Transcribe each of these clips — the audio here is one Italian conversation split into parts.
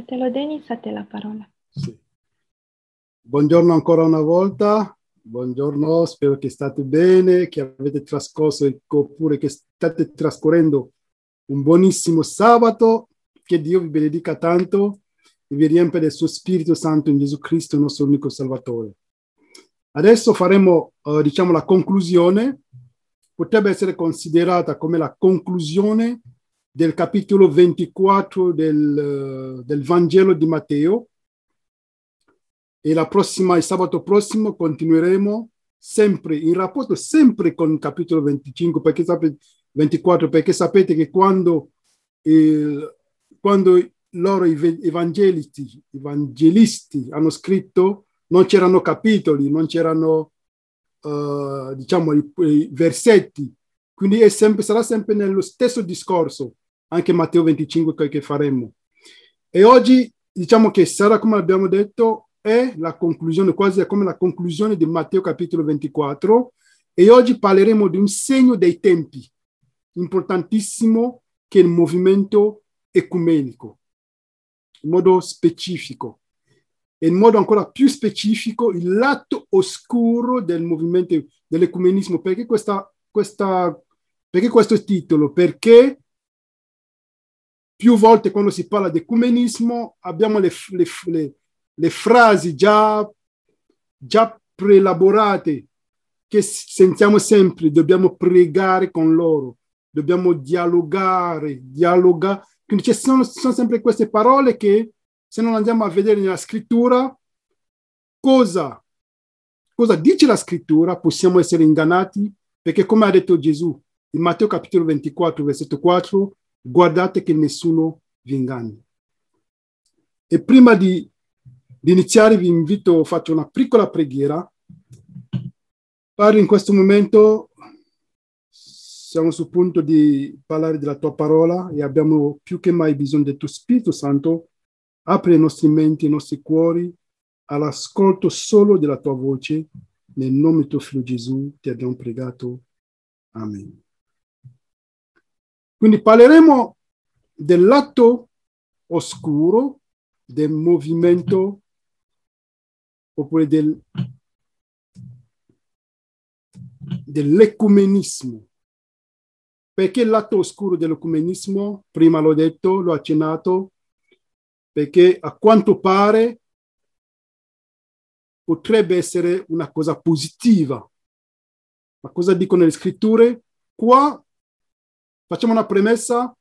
Fratello Denis, a te la parola. Sì. Buongiorno ancora una volta, buongiorno, spero che state bene, che avete trascorso oppure che state trascorrendo un buonissimo sabato, che Dio vi benedica tanto e vi riempie del suo Spirito Santo in Gesù Cristo, il nostro unico Salvatore. Adesso faremo, eh, diciamo, la conclusione, potrebbe essere considerata come la conclusione del capitolo 24 del, del Vangelo di Matteo e la prossima, il sabato prossimo continueremo sempre in rapporto sempre con il capitolo 25 perché sapete, 24 perché sapete che quando, il, quando loro evangelisti, evangelisti hanno scritto non c'erano capitoli, non c'erano uh, diciamo i, i, versetti, quindi sempre, sarà sempre nello stesso discorso anche Matteo 25 che faremo. E oggi diciamo che sarà, come abbiamo detto, è la conclusione, quasi come la conclusione di Matteo capitolo 24 e oggi parleremo di un segno dei tempi importantissimo che è il movimento ecumenico, in modo specifico e in modo ancora più specifico il lato oscuro del movimento dell'ecumenismo. Perché, questa, questa, perché questo titolo? Perché più volte quando si parla di ecumenismo abbiamo le, le, le, le frasi già, già preelaborate che sentiamo sempre, dobbiamo pregare con loro, dobbiamo dialogare, dialogare. Quindi ci sono, sono sempre queste parole che se non andiamo a vedere nella scrittura cosa, cosa dice la scrittura, possiamo essere ingannati perché come ha detto Gesù in Matteo capitolo 24, versetto 4, guardate che nessuno vi inganni. E prima di, di iniziare vi invito, faccio una piccola preghiera. Padre, in questo momento siamo sul punto di parlare della tua parola e abbiamo più che mai bisogno del tuo Spirito Santo. Apri i nostri menti, i nostri cuori all'ascolto solo della tua voce. Nel nome del tuo figlio Gesù ti abbiamo pregato. Amen. Quindi parleremo del lato oscuro del movimento oppure del, dell'ecumenismo. Perché il lato oscuro dell'ecumenismo, prima l'ho detto, l'ho accennato, perché a quanto pare potrebbe essere una cosa positiva. Ma cosa dicono le scritture? Qua Facciamo una premessa.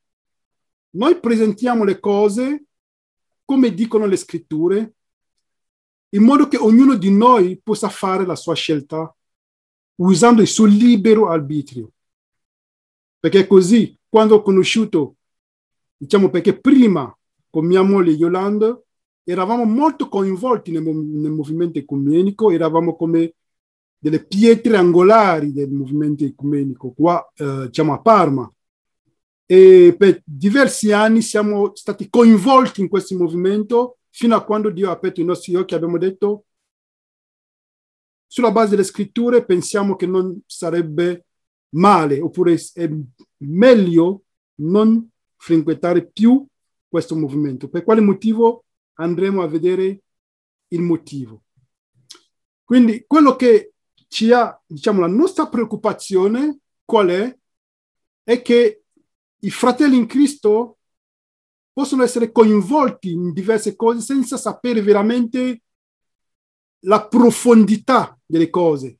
Noi presentiamo le cose come dicono le scritture, in modo che ognuno di noi possa fare la sua scelta usando il suo libero arbitrio. Perché così, quando ho conosciuto, diciamo perché prima con mia moglie Yolanda eravamo molto coinvolti nel, nel movimento ecumenico, eravamo come delle pietre angolari del movimento ecumenico qua eh, diciamo a Parma e per diversi anni siamo stati coinvolti in questo movimento fino a quando Dio ha aperto i nostri occhi abbiamo detto sulla base delle scritture pensiamo che non sarebbe male oppure è meglio non frequentare più questo movimento. Per quale motivo andremo a vedere il motivo. Quindi quello che ci ha, diciamo, la nostra preoccupazione qual è? È che i fratelli in Cristo possono essere coinvolti in diverse cose senza sapere veramente la profondità delle cose.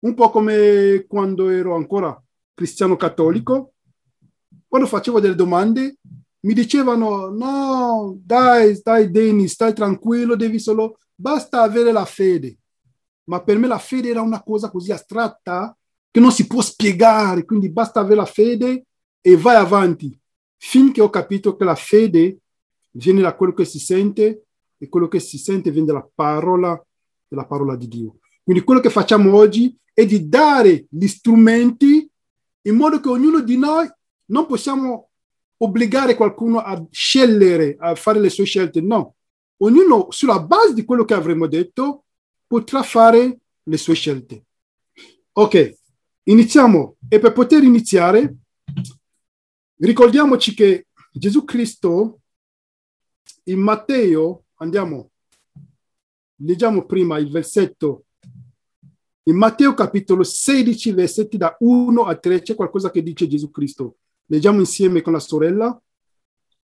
Un po' come quando ero ancora cristiano cattolico, quando facevo delle domande, mi dicevano: No, dai, stai, Denis, stai tranquillo, devi solo, basta avere la fede. Ma per me la fede era una cosa così astratta che non si può spiegare, quindi basta avere la fede e vai avanti finché ho capito che la fede viene da quello che si sente e quello che si sente viene dalla parola, dalla parola di Dio. Quindi quello che facciamo oggi è di dare gli strumenti in modo che ognuno di noi non possiamo obbligare qualcuno a scegliere, a fare le sue scelte, no. Ognuno sulla base di quello che avremo detto potrà fare le sue scelte. Ok, iniziamo e per poter iniziare Ricordiamoci che Gesù Cristo in Matteo, andiamo, leggiamo prima il versetto, in Matteo capitolo 16, versetti da 1 a 3, c'è qualcosa che dice Gesù Cristo. Leggiamo insieme con la sorella.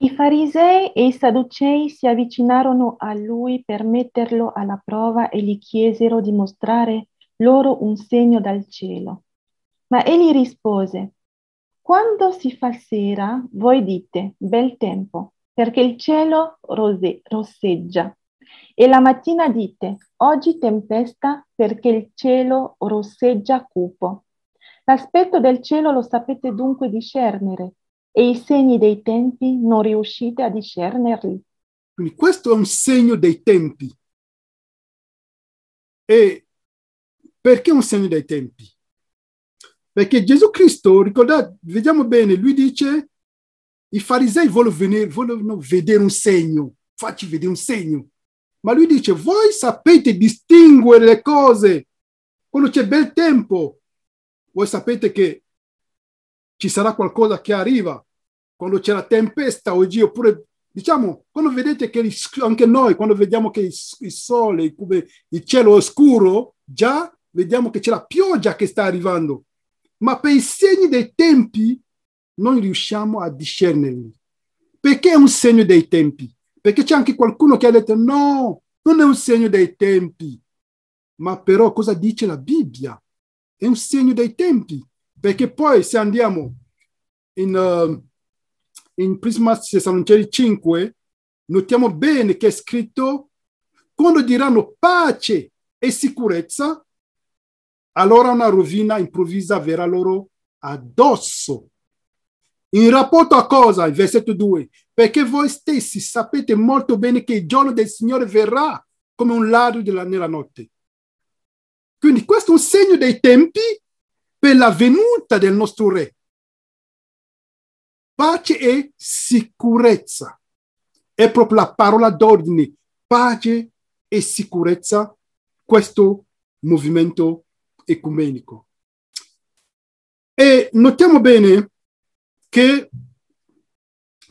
I farisei e i sadducei si avvicinarono a lui per metterlo alla prova e gli chiesero di mostrare loro un segno dal cielo. Ma egli rispose, quando si fa sera, voi dite bel tempo, perché il cielo rose- rosseggia. E la mattina dite oggi tempesta, perché il cielo rosseggia cupo. L'aspetto del cielo lo sapete dunque discernere e i segni dei tempi non riuscite a discernerli. Quindi questo è un segno dei tempi. E perché un segno dei tempi? Perché Gesù Cristo, ricordate, vediamo bene, lui dice, i farisei vogliono, venire, vogliono vedere un segno, facci vedere un segno. Ma lui dice, voi sapete distinguere le cose quando c'è bel tempo. Voi sapete che ci sarà qualcosa che arriva, quando c'è la tempesta oggi, oppure diciamo, quando vedete che anche noi, quando vediamo che il sole, il cielo è scuro, già vediamo che c'è la pioggia che sta arrivando ma per i segni dei tempi non riusciamo a discernerli. Perché è un segno dei tempi? Perché c'è anche qualcuno che ha detto no, non è un segno dei tempi. Ma però cosa dice la Bibbia? È un segno dei tempi. Perché poi se andiamo in, uh, in Prisma 65, notiamo bene che è scritto, quando diranno pace e sicurezza, allora una rovina improvvisa verrà loro addosso. In rapporto a cosa? Il versetto 2. Perché voi stessi sapete molto bene che il giorno del Signore verrà come un ladro della, nella notte. Quindi questo è un segno dei tempi per la venuta del nostro Re. Pace e sicurezza. È proprio la parola d'ordine. Pace e sicurezza. Questo movimento ecumenico. E notiamo bene che,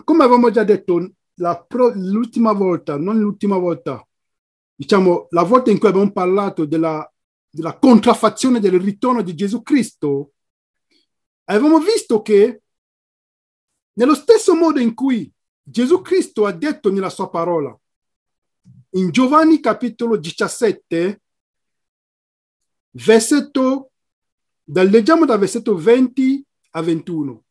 come avevamo già detto la l'ultima volta, non l'ultima volta, diciamo la volta in cui abbiamo parlato della, della contraffazione del ritorno di Gesù Cristo, avevamo visto che nello stesso modo in cui Gesù Cristo ha detto nella sua parola, in Giovanni capitolo 17, versetto, dal, leggiamo dal versetto 20 a 21.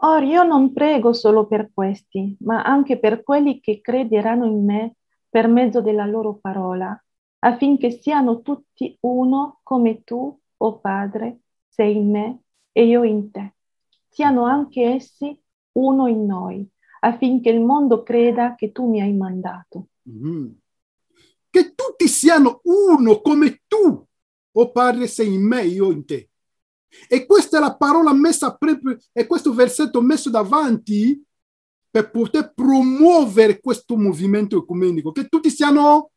Or io non prego solo per questi, ma anche per quelli che crederanno in me per mezzo della loro parola, affinché siano tutti uno come tu, o oh Padre, sei in me e io in te. Siano anche essi uno in noi, affinché il mondo creda che tu mi hai mandato. Mm-hmm che tutti siano uno come tu, o Padre, sei in me, io in te. E questa è la parola messa proprio, e questo versetto messo davanti per poter promuovere questo movimento ecumenico, che tutti siano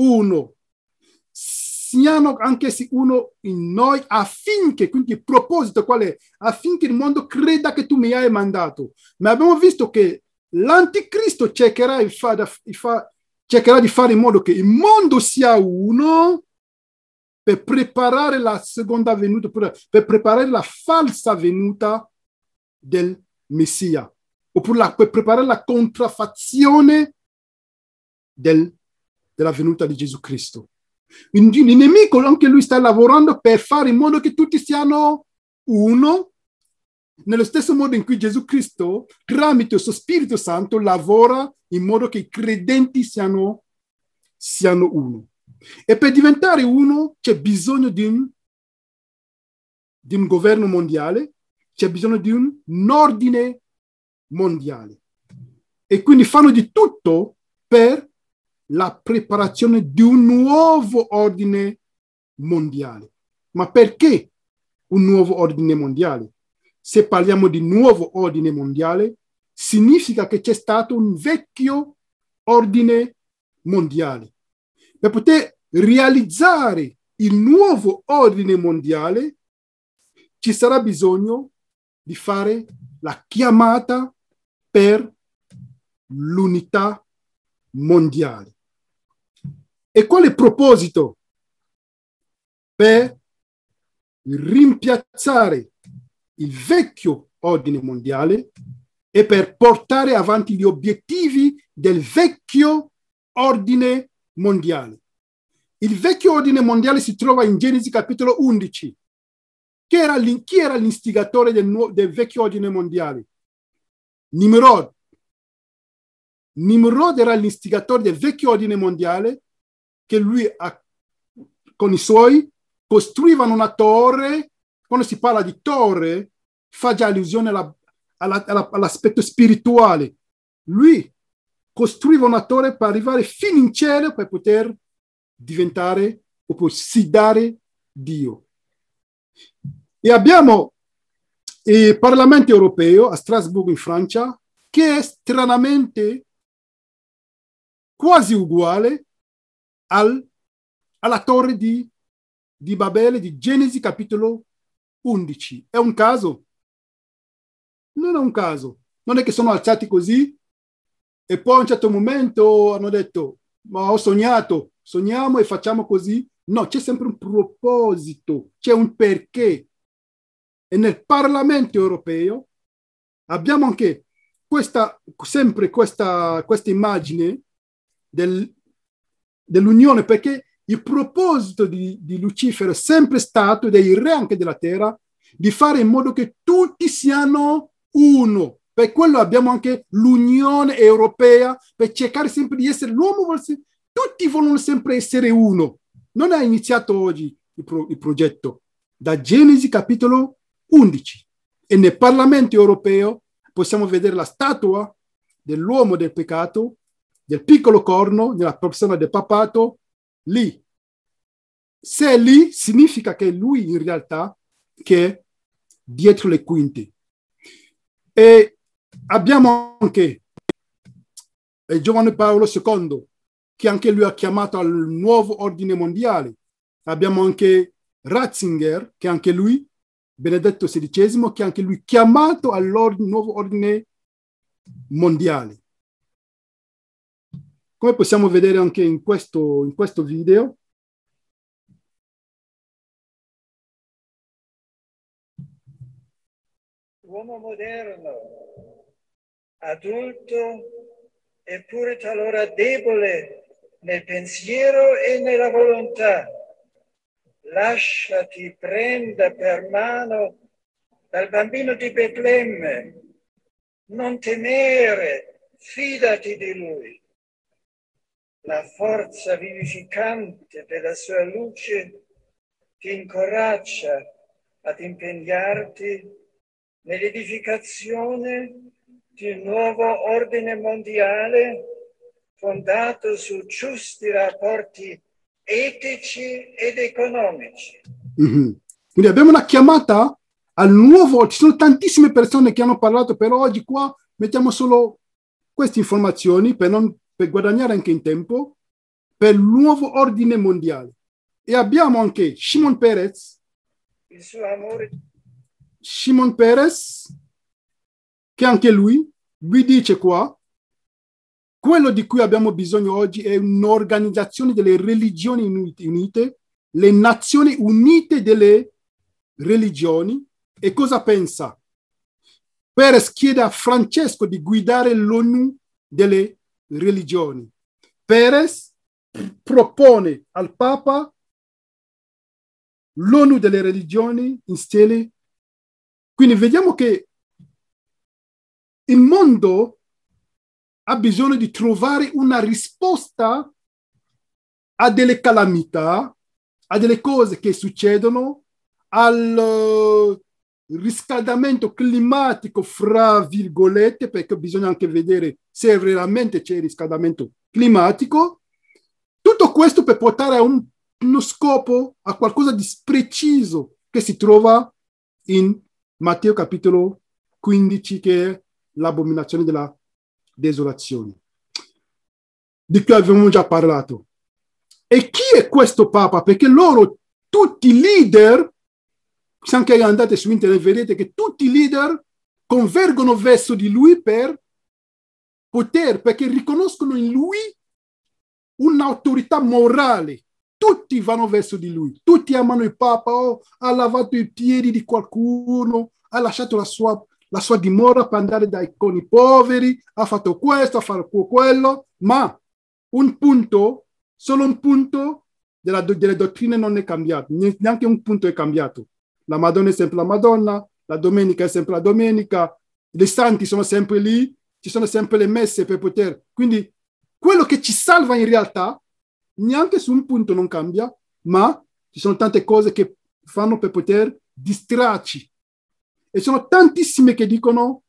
uno, siano anche se uno in noi, affinché, quindi il proposito qual è? Affinché il mondo creda che tu mi hai mandato. Ma abbiamo visto che l'anticristo cercherà di far, far cercherà di fare in modo che il mondo sia uno per preparare la seconda venuta, per, preparare la falsa venuta del Messia, oppure la, per preparare la contraffazione del, della venuta di Gesù Cristo. Quindi il nemico anche lui sta lavorando per fare in modo che tutti siano uno nello stesso modo in cui Gesù Cristo, tramite il suo Spirito Santo, lavora in modo che i credenti siano, siano uno. E per diventare uno c'è bisogno di un, di un governo mondiale, c'è bisogno di un, un ordine mondiale. E quindi fanno di tutto per la preparazione di un nuovo ordine mondiale. Ma perché un nuovo ordine mondiale? se parliamo di nuovo ordine mondiale, significa che c'è stato un vecchio ordine mondiale. Per poter realizzare il nuovo ordine mondiale, ci sarà bisogno di fare la chiamata per l'unità mondiale. E quale proposito per rimpiazzare il vecchio ordine mondiale e per portare avanti gli obiettivi del vecchio ordine mondiale. Il vecchio ordine mondiale si trova in Genesi capitolo 11. Chi era, chi era l'instigatore del, del vecchio ordine mondiale? Nimrod. Nimrod era l'instigatore del vecchio ordine mondiale che lui ha, con i suoi costruivano una torre quando si parla di torre, fa già allusione alla, alla, alla, all'aspetto spirituale. Lui costruiva una torre per arrivare fino in cielo per poter diventare o possidare Dio. E abbiamo il eh, Parlamento europeo a Strasburgo in Francia che è stranamente quasi uguale al, alla torre di, di Babele di Genesi capitolo 11. È un caso? Non è un caso. Non è che sono alzati così e poi a un certo momento hanno detto, ma ho sognato, sogniamo e facciamo così. No, c'è sempre un proposito, c'è un perché. E nel Parlamento europeo abbiamo anche questa, sempre questa, questa immagine del, dell'Unione, perché il proposito di, di Lucifero è sempre stato, ed è il re anche della terra, di fare in modo che tutti siano uno. Per quello abbiamo anche l'Unione Europea, per cercare sempre di essere l'uomo, tutti vogliono sempre essere uno. Non è iniziato oggi il, pro, il progetto, da Genesi capitolo 11. E nel Parlamento europeo possiamo vedere la statua dell'uomo del peccato, del piccolo corno nella persona del papato, lì. Se è lì, significa che lui in realtà che è dietro le quinte. E abbiamo anche il giovane Paolo II, che anche lui ha chiamato al nuovo ordine mondiale. Abbiamo anche Ratzinger, che anche lui, Benedetto XVI, che anche lui ha chiamato al nuovo ordine mondiale. Come possiamo vedere anche in questo, in questo video, uomo moderno, adulto, eppure talora debole nel pensiero e nella volontà. Lasciati prenda per mano dal bambino di Betlemme, non temere, fidati di lui la forza vivificante della sua luce ti incoraggia ad impegnarti nell'edificazione di un nuovo ordine mondiale fondato su giusti rapporti etici ed economici. Mm-hmm. Quindi abbiamo una chiamata al nuovo, ci sono tantissime persone che hanno parlato però oggi qua, mettiamo solo queste informazioni per non per guadagnare anche in tempo per il nuovo ordine mondiale. E abbiamo anche Shimon Perez. Il suo amore. Shimon Perez, che anche lui, lui dice qua, quello di cui abbiamo bisogno oggi è un'organizzazione delle religioni unite, le Nazioni Unite delle religioni. E cosa pensa? Perez chiede a Francesco di guidare l'ONU delle religioni. Perez propone al Papa l'ONU delle religioni in stile. Quindi vediamo che il mondo ha bisogno di trovare una risposta a delle calamità, a delle cose che succedono, al, riscaldamento climatico, fra virgolette, perché bisogna anche vedere se veramente c'è riscaldamento climatico. Tutto questo per portare a un, uno scopo, a qualcosa di preciso che si trova in Matteo capitolo 15, che è l'abominazione della desolazione, di cui avevamo già parlato. E chi è questo Papa? Perché loro, tutti i leader, se anche andate su internet vedete che tutti i leader convergono verso di lui per poter, perché riconoscono in lui un'autorità morale. Tutti vanno verso di lui, tutti amano il Papa, oh, ha lavato i piedi di qualcuno, ha lasciato la sua, la sua dimora per andare dai coni poveri, ha fatto questo, ha fatto quello, ma un punto, solo un punto della, delle dottrine non è cambiato, neanche un punto è cambiato la Madonna è sempre la Madonna, la domenica è sempre la domenica, i santi sono sempre lì, ci sono sempre le messe per poter. Quindi quello che ci salva in realtà neanche su un punto non cambia, ma ci sono tante cose che fanno per poter distrarci. E sono tantissime che dicono,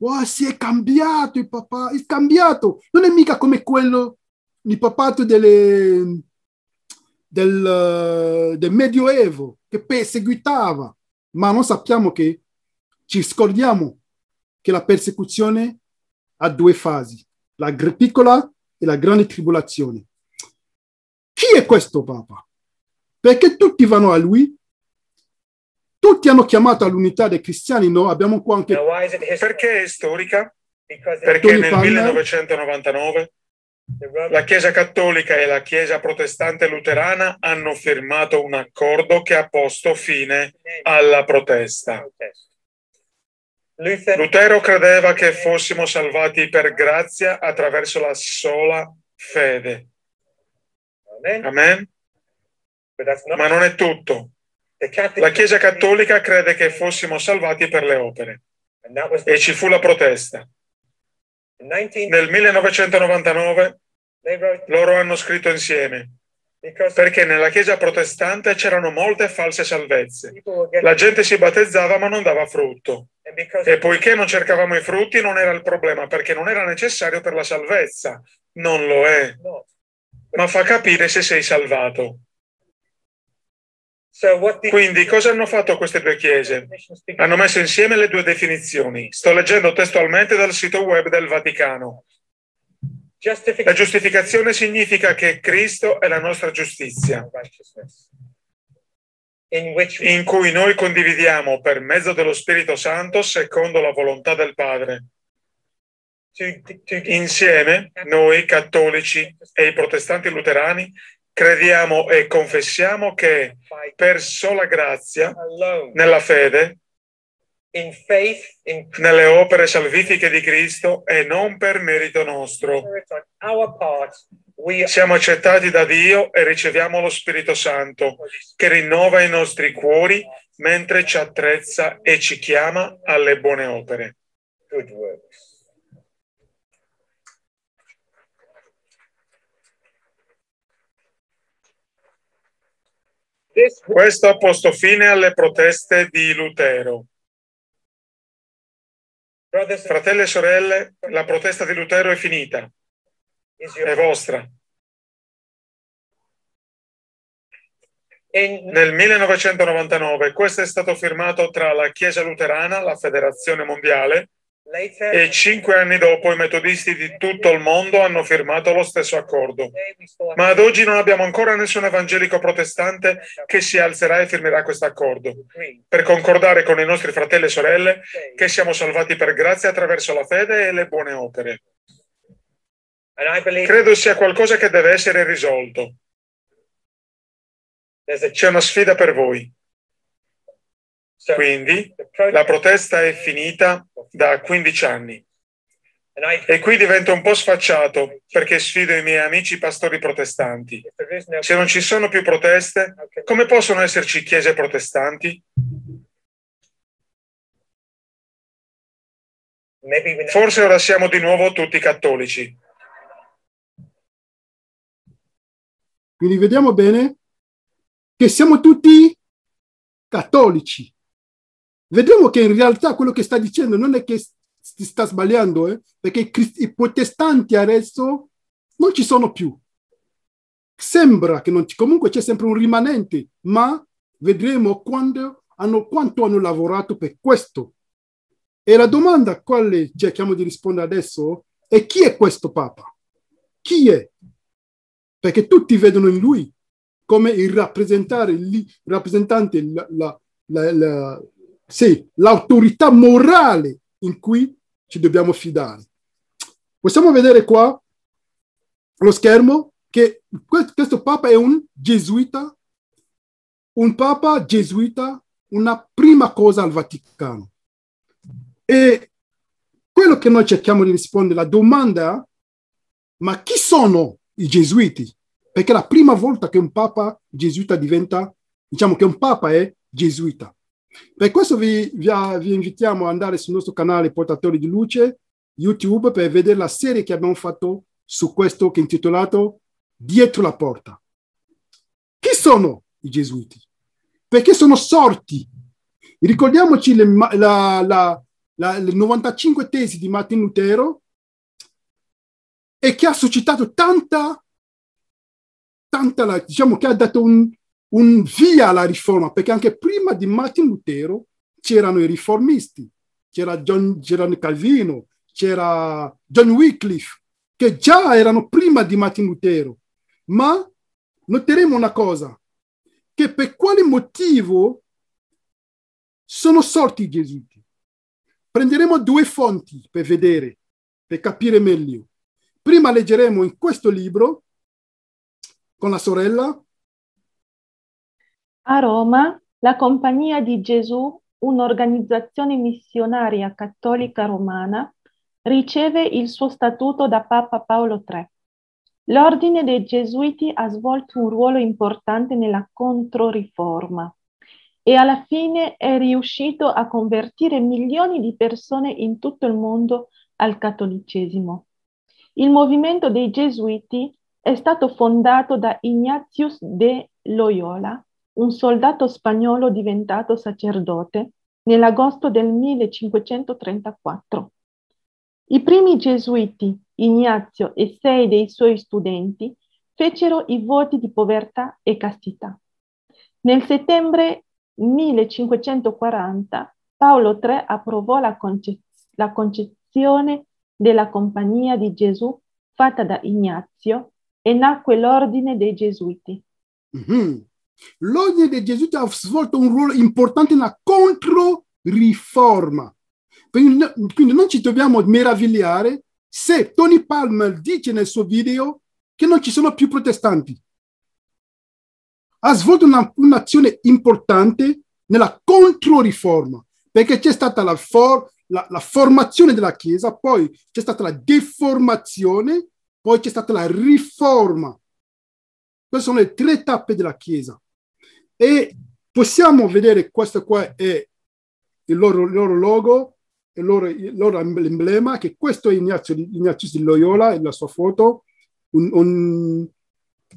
oh, si è cambiato il papà, è cambiato, non è mica come quello, il papà delle, del, eh, del Medioevo che perseguitava, ma non sappiamo che ci scordiamo che la persecuzione ha due fasi, la piccola e la grande tribolazione. Chi è questo Papa? Perché tutti vanno a lui? Tutti hanno chiamato all'unità dei cristiani, no? Abbiamo qua anche... Perché è storica? Perché nel 1999 la Chiesa cattolica e la Chiesa protestante luterana hanno firmato un accordo che ha posto fine alla protesta. Lutero credeva che fossimo salvati per grazia attraverso la sola fede. Amen. Ma non è tutto. La Chiesa cattolica crede che fossimo salvati per le opere. E ci fu la protesta. Nel 1999 loro hanno scritto insieme perché nella Chiesa protestante c'erano molte false salvezze. La gente si battezzava ma non dava frutto. E poiché non cercavamo i frutti non era il problema perché non era necessario per la salvezza. Non lo è. Ma fa capire se sei salvato. Quindi cosa hanno fatto queste due chiese? Hanno messo insieme le due definizioni. Sto leggendo testualmente dal sito web del Vaticano. La giustificazione significa che Cristo è la nostra giustizia, in cui noi condividiamo per mezzo dello Spirito Santo secondo la volontà del Padre. Insieme, noi cattolici e i protestanti luterani crediamo e confessiamo che per sola grazia, nella fede, nelle opere salvifiche di Cristo e non per merito nostro. Siamo accettati da Dio e riceviamo lo Spirito Santo che rinnova i nostri cuori mentre ci attrezza e ci chiama alle buone opere. Questo ha posto fine alle proteste di Lutero. Fratelli e sorelle, la protesta di Lutero è finita. È vostra. Nel 1999 questo è stato firmato tra la Chiesa Luterana, la Federazione Mondiale, e cinque anni dopo i metodisti di tutto il mondo hanno firmato lo stesso accordo. Ma ad oggi non abbiamo ancora nessun evangelico protestante che si alzerà e firmerà questo accordo, per concordare con i nostri fratelli e sorelle che siamo salvati per grazia attraverso la fede e le buone opere. Credo sia qualcosa che deve essere risolto. C'è una sfida per voi. Quindi la protesta è finita da 15 anni. E qui divento un po' sfacciato perché sfido i miei amici pastori protestanti. Se non ci sono più proteste, come possono esserci chiese protestanti? Forse ora siamo di nuovo tutti cattolici. Quindi vediamo bene che siamo tutti cattolici vedremo che in realtà quello che sta dicendo non è che si sta sbagliando, eh? perché i protestanti adesso non ci sono più. Sembra che non ci, comunque c'è sempre un rimanente, ma vedremo quando hanno, quanto hanno lavorato per questo. E la domanda a quale cerchiamo di rispondere adesso è chi è questo Papa? Chi è? Perché tutti vedono in lui come il, il rappresentante, la, la, la sì, l'autorità morale in cui ci dobbiamo fidare. Possiamo vedere qua lo schermo che questo Papa è un gesuita, un Papa gesuita, una prima cosa al Vaticano. E quello che noi cerchiamo di rispondere, alla domanda, ma chi sono i gesuiti? Perché è la prima volta che un Papa gesuita diventa, diciamo che un Papa è gesuita. Per questo vi, vi, vi invitiamo ad andare sul nostro canale Portatori di Luce YouTube per vedere la serie che abbiamo fatto su questo che è intitolato Dietro la porta. Chi sono i gesuiti? Perché sono sorti? Ricordiamoci le, la, la, la, le 95 tesi di Martin Lutero e che ha suscitato tanta, tanta diciamo che ha dato un, un via alla riforma, perché anche prima di Martin Lutero c'erano i riformisti, c'era John, John Calvino, c'era John Wycliffe, che già erano prima di Martin Lutero. Ma noteremo una cosa, che per quale motivo sono sorti i gesuiti? Prenderemo due fonti per vedere, per capire meglio. Prima leggeremo in questo libro con la sorella a Roma, la Compagnia di Gesù, un'organizzazione missionaria cattolica romana, riceve il suo statuto da Papa Paolo III. L'ordine dei Gesuiti ha svolto un ruolo importante nella Controriforma e alla fine è riuscito a convertire milioni di persone in tutto il mondo al cattolicesimo. Il movimento dei Gesuiti è stato fondato da Ignatius de Loyola un soldato spagnolo diventato sacerdote nell'agosto del 1534. I primi gesuiti, Ignazio e sei dei suoi studenti, fecero i voti di povertà e castità. Nel settembre 1540 Paolo III approvò la, conce- la concezione della Compagnia di Gesù fatta da Ignazio e nacque l'ordine dei Gesuiti. Mm-hmm. L'ordine dei Gesuiti ha svolto un ruolo importante nella controriforma. Quindi non ci dobbiamo meravigliare se Tony Palmer dice nel suo video che non ci sono più protestanti. Ha svolto una, un'azione importante nella controriforma, perché c'è stata la, for, la, la formazione della Chiesa, poi c'è stata la deformazione, poi c'è stata la riforma. Queste sono le tre tappe della Chiesa. E possiamo vedere questo qua è il loro, il loro logo, il loro, il loro, emblema, che questo è Ignazio, Ignazio di Loyola la sua foto, un, un,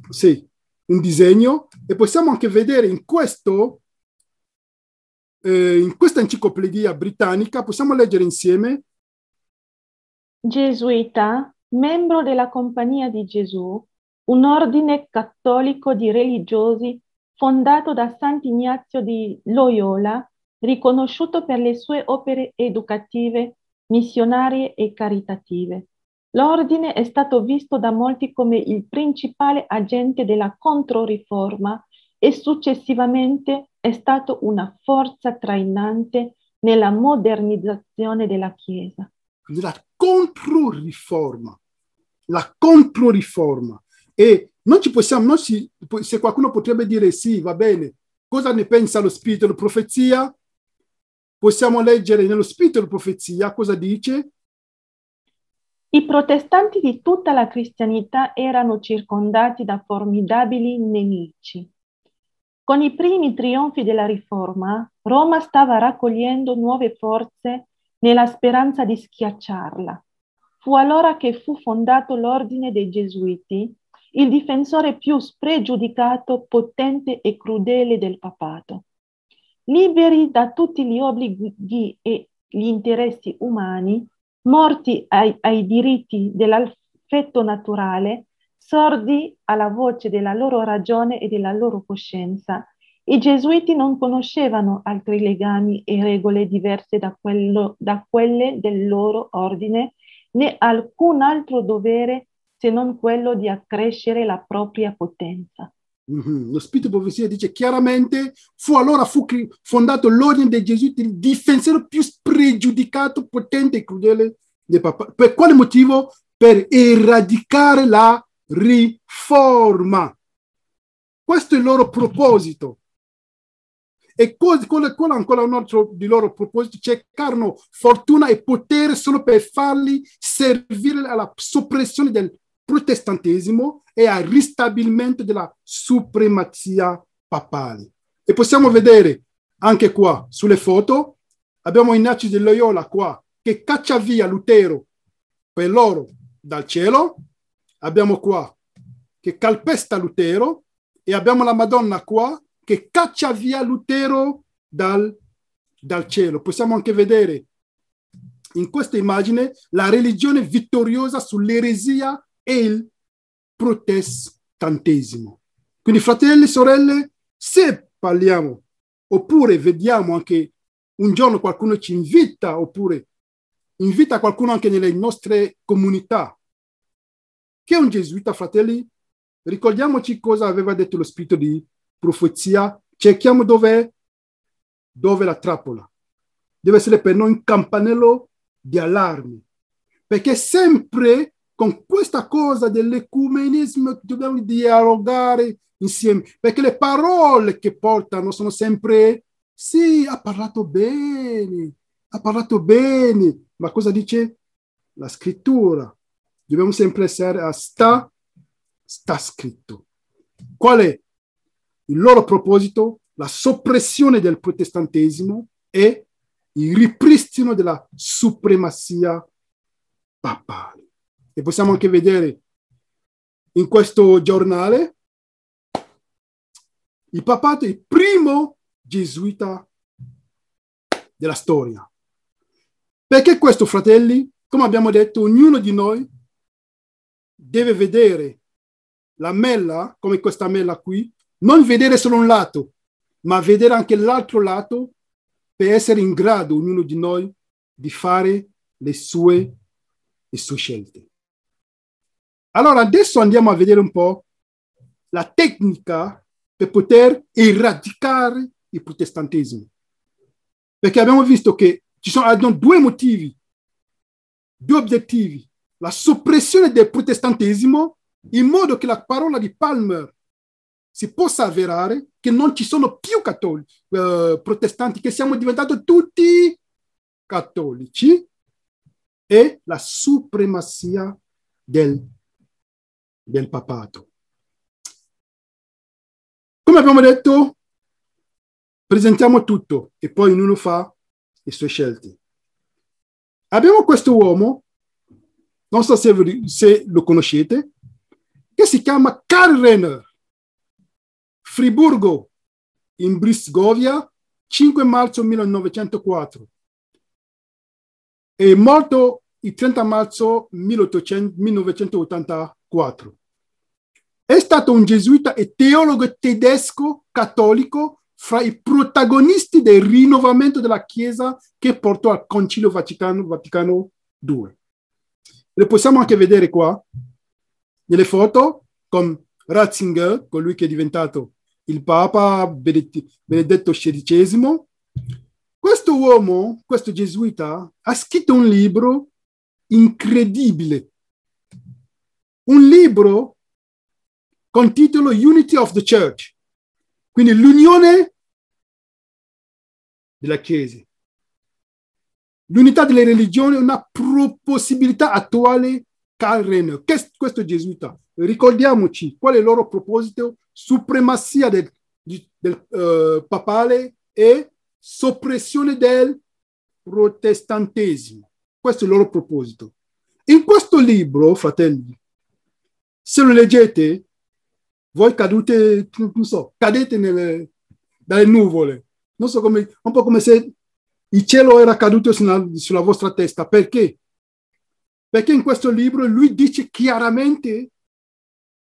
sì, un disegno. E possiamo anche vedere in questo eh, in questa enciclopedia britannica possiamo leggere insieme Gesuita, membro della Compagnia di Gesù, un ordine cattolico di religiosi fondato da Sant'Ignazio di Loyola, riconosciuto per le sue opere educative, missionarie e caritative. L'ordine è stato visto da molti come il principale agente della Controriforma e successivamente è stato una forza trainante nella modernizzazione della Chiesa. La Controriforma, la Controriforma e non ci possiamo, non ci, se qualcuno potrebbe dire sì, va bene, cosa ne pensa lo spirito della profezia? Possiamo leggere nello spirito della profezia cosa dice? I protestanti di tutta la cristianità erano circondati da formidabili nemici. Con i primi trionfi della Riforma, Roma stava raccogliendo nuove forze nella speranza di schiacciarla. Fu allora che fu fondato l'ordine dei Gesuiti, il difensore più spregiudicato, potente e crudele del papato. Liberi da tutti gli obblighi e gli interessi umani, morti ai, ai diritti dell'affetto naturale, sordi alla voce della loro ragione e della loro coscienza, i gesuiti non conoscevano altri legami e regole diverse da, quello, da quelle del loro ordine, né alcun altro dovere se non quello di accrescere la propria potenza. Mm-hmm. Lo spirito di profezia dice chiaramente fu allora fu fondato l'ordine dei il difensore più spregiudicato, potente e crudele del Papa. Per quale motivo? Per eradicare la riforma. Questo è il loro proposito. E quello, quello ancora un altro di loro proposito, cercarono fortuna e potere solo per farli servire alla soppressione del protestantesimo e al ristabilimento della supremazia papale. E possiamo vedere anche qua sulle foto, abbiamo Ignazio di Loyola qua che caccia via Lutero per loro dal cielo, abbiamo qua che calpesta Lutero e abbiamo la Madonna qua che caccia via Lutero dal, dal cielo. Possiamo anche vedere in questa immagine la religione vittoriosa sull'eresia è il protestantesimo. Quindi fratelli e sorelle, se parliamo oppure vediamo anche un giorno qualcuno ci invita oppure invita qualcuno anche nelle nostre comunità, che è un gesuita, fratelli, ricordiamoci cosa aveva detto lo spirito di profezia, cerchiamo dove dove la trappola. Deve essere per noi un campanello di allarme, perché sempre con questa cosa dell'ecumenismo dobbiamo dialogare insieme, perché le parole che portano sono sempre sì, ha parlato bene, ha parlato bene, ma cosa dice la scrittura? Dobbiamo sempre essere a sta, sta scritto. Qual è il loro proposito? La soppressione del protestantesimo e il ripristino della supremazia papale e possiamo anche vedere in questo giornale il papato è il primo gesuita della storia. Perché questo, fratelli, come abbiamo detto, ognuno di noi deve vedere la mela come questa mela qui, non vedere solo un lato, ma vedere anche l'altro lato per essere in grado, ognuno di noi, di fare le sue, le sue scelte. Allora adesso andiamo a vedere un po' la tecnica per poter eradicare il protestantesimo. Perché abbiamo visto che ci sono due motivi, due obiettivi. La soppressione del protestantesimo in modo che la parola di Palmer si possa avverare che non ci sono più cattolici, eh, protestanti, che siamo diventati tutti cattolici e la supremazia del del papato. Come abbiamo detto, presentiamo tutto e poi ognuno fa le sue scelte. Abbiamo questo uomo, non so se, se lo conoscete, che si chiama Karl Renner, Friburgo, in Brisgovia, 5 marzo 1904. È morto il 30 marzo 1800, 1984. È stato un gesuita e teologo tedesco cattolico fra i protagonisti del rinnovamento della Chiesa che portò al Concilio Vaticano, Vaticano II. Lo possiamo anche vedere qua nelle foto con Ratzinger, colui che è diventato il Papa Benedetto XVI. Questo uomo, questo gesuita, ha scritto un libro incredibile, un libro con titolo Unity of the Church, quindi l'unione della Chiesa. L'unità delle religioni è una possibilità attuale Karl Renner, questo gesuita. Ricordiamoci qual è il loro proposito, supremazia del, del uh, papale e soppressione del protestantesimo. Questo è il loro proposito. In questo libro, fratelli, se lo leggete, voi cadute, non so, cadete nelle, dalle nuvole, non so come, un po' come se il cielo era caduto sulla, sulla vostra testa. Perché? Perché in questo libro lui dice chiaramente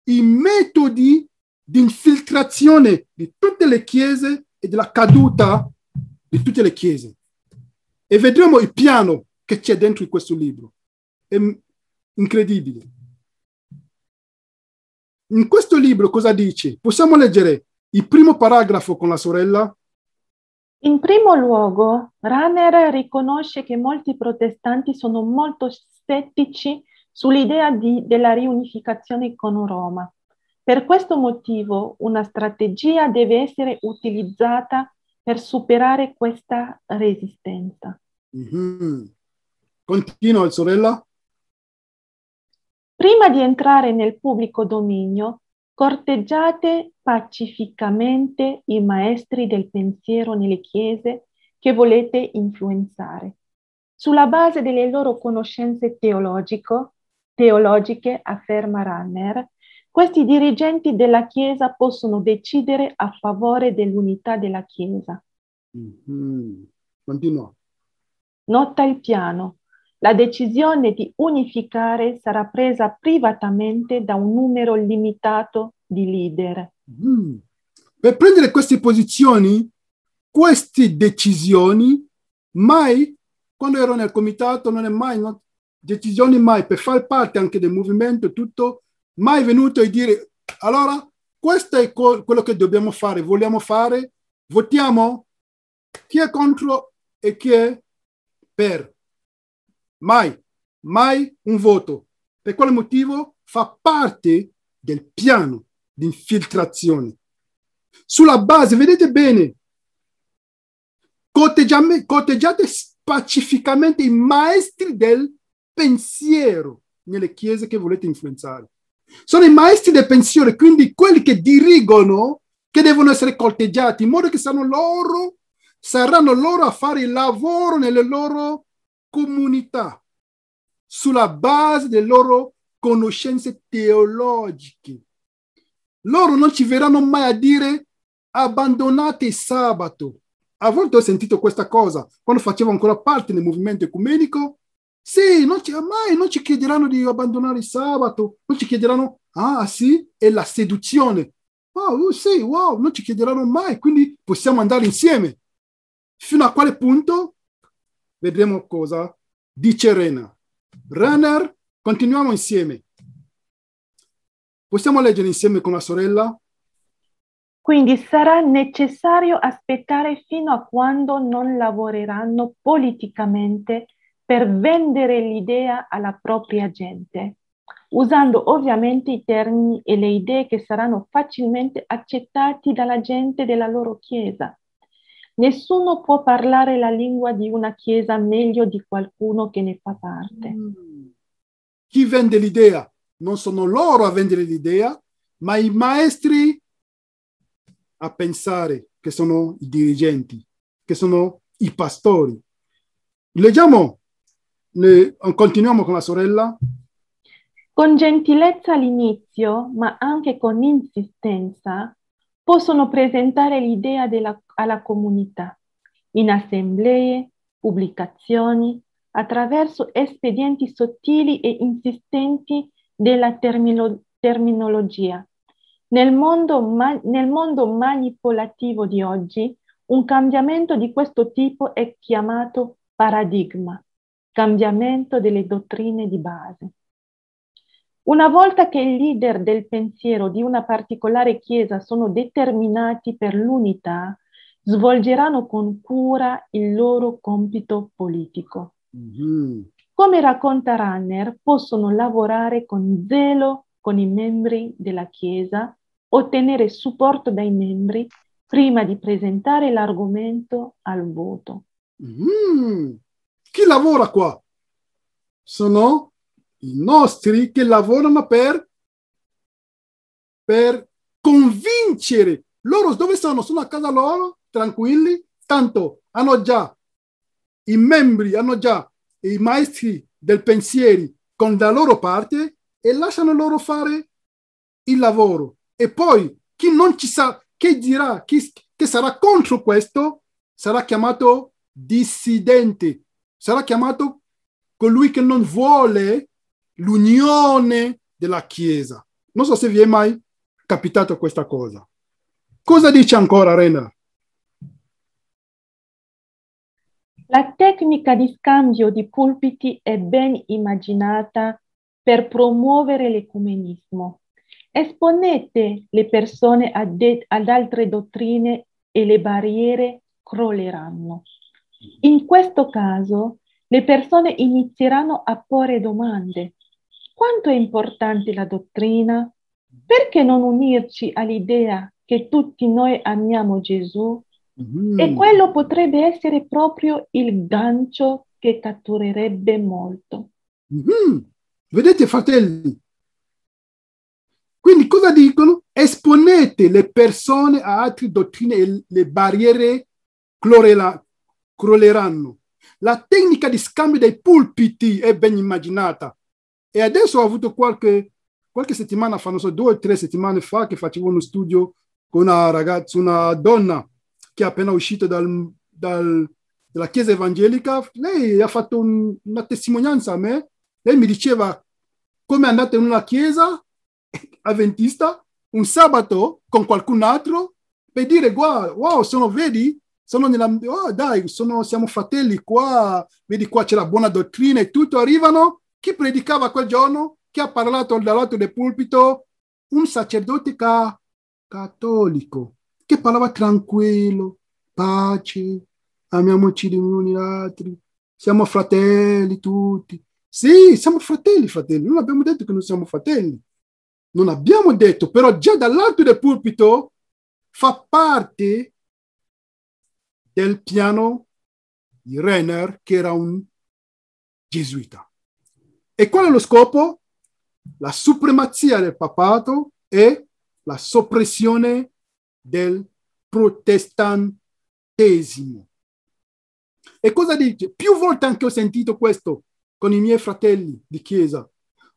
i metodi di infiltrazione di tutte le chiese e della caduta di tutte le chiese. E vedremo il piano che c'è dentro questo libro. È incredibile. In questo libro cosa dici? Possiamo leggere il primo paragrafo con la sorella? In primo luogo, Runner riconosce che molti protestanti sono molto scettici sull'idea di, della riunificazione con Roma. Per questo motivo una strategia deve essere utilizzata per superare questa resistenza. Mm-hmm. Continua, sorella. Prima di entrare nel pubblico dominio, corteggiate pacificamente i maestri del pensiero nelle chiese che volete influenzare. Sulla base delle loro conoscenze teologiche, afferma Ranner, questi dirigenti della Chiesa possono decidere a favore dell'unità della Chiesa. Mm-hmm. Continua. Nota il piano. La decisione di unificare sarà presa privatamente da un numero limitato di leader. Mm. Per prendere queste posizioni, queste decisioni, mai, quando ero nel comitato, non è mai, no? decisioni mai, per far parte anche del movimento, tutto, mai venuto e dire, allora, questo è co- quello che dobbiamo fare, vogliamo fare, votiamo chi è contro e chi è per mai, mai un voto. Per quale motivo? Fa parte del piano di infiltrazione. Sulla base, vedete bene, corteggiate pacificamente i maestri del pensiero nelle chiese che volete influenzare. Sono i maestri del pensiero, quindi quelli che dirigono, che devono essere corteggiati in modo che saranno loro, saranno loro a fare il lavoro nelle loro comunità sulla base delle loro conoscenze teologiche. Loro non ci verranno mai a dire abbandonate il sabato. A volte ho sentito questa cosa quando facevo ancora parte del movimento ecumenico. Sì, non ci, mai non ci chiederanno di abbandonare il sabato, non ci chiederanno, ah sì, è la seduzione. Oh, uh, sì, wow, non ci chiederanno mai, quindi possiamo andare insieme. Fino a quale punto vedremo cosa dice Rena. Renner, continuiamo insieme. Possiamo leggere insieme con la sorella? Quindi sarà necessario aspettare fino a quando non lavoreranno politicamente per vendere l'idea alla propria gente, usando ovviamente i termini e le idee che saranno facilmente accettati dalla gente della loro chiesa. Nessuno può parlare la lingua di una chiesa meglio di qualcuno che ne fa parte. Mm. Chi vende l'idea? Non sono loro a vendere l'idea, ma i maestri a pensare, che sono i dirigenti, che sono i pastori. Leggiamo, le, continuiamo con la sorella. Con gentilezza all'inizio, ma anche con insistenza, possono presentare l'idea della, alla comunità in assemblee, pubblicazioni, attraverso espedienti sottili e insistenti della termino, terminologia. Nel mondo, ma, nel mondo manipolativo di oggi, un cambiamento di questo tipo è chiamato paradigma, cambiamento delle dottrine di base. Una volta che i leader del pensiero di una particolare Chiesa sono determinati per l'unità, svolgeranno con cura il loro compito politico. Mm-hmm. Come racconta Runner, possono lavorare con zelo con i membri della Chiesa, ottenere supporto dai membri prima di presentare l'argomento al voto. mm Chi lavora qua? Sono i nostri che lavorano per, per convincere loro dove sono? Sono a casa loro, tranquilli, tanto hanno già i membri, hanno già i maestri del pensiero con la loro parte e lasciano loro fare il lavoro. E poi chi non ci sa, che dirà, chi, che sarà contro questo, sarà chiamato dissidente, sarà chiamato colui che non vuole l'unione della Chiesa. Non so se vi è mai capitato questa cosa. Cosa dice ancora Renner? La tecnica di scambio di pulpiti è ben immaginata per promuovere l'ecumenismo. Esponete le persone ad altre dottrine e le barriere crolleranno. In questo caso, le persone inizieranno a porre domande quanto è importante la dottrina? Perché non unirci all'idea che tutti noi amiamo Gesù? Mm-hmm. E mm. quello potrebbe essere proprio il gancio che catturerebbe molto. Mm-hmm. Vedete, fratelli? Quindi cosa dicono? Esponete le persone a altre dottrine e le barriere crolleranno. la tecnica di scambio dei pulpiti è ben immaginata. E adesso ho avuto qualche, qualche settimana fa, non so, due o tre settimane fa, che facevo uno studio con una ragazza, una donna che è appena uscita dal, dal, dalla chiesa evangelica. Lei ha fatto un, una testimonianza a me. Lei mi diceva come è andata in una chiesa avventista un sabato con qualcun altro per dire guarda, wow, sono, vedi, sono nella, oh, dai, sono, siamo fratelli qua, vedi qua c'è la buona dottrina e tutto, arrivano chi predicava quel giorno? Chi ha parlato dall'alto del pulpito? Un sacerdote ca- cattolico che parlava tranquillo, pace, amiamoci gli uni gli altri, siamo fratelli tutti. Sì, siamo fratelli, fratelli, non abbiamo detto che non siamo fratelli. Non abbiamo detto, però già dall'alto del pulpito fa parte del piano di Renner, che era un gesuita. E qual è lo scopo? La supremazia del papato e la soppressione del protestantesimo. E cosa dice? Più volte anche ho sentito questo con i miei fratelli di chiesa.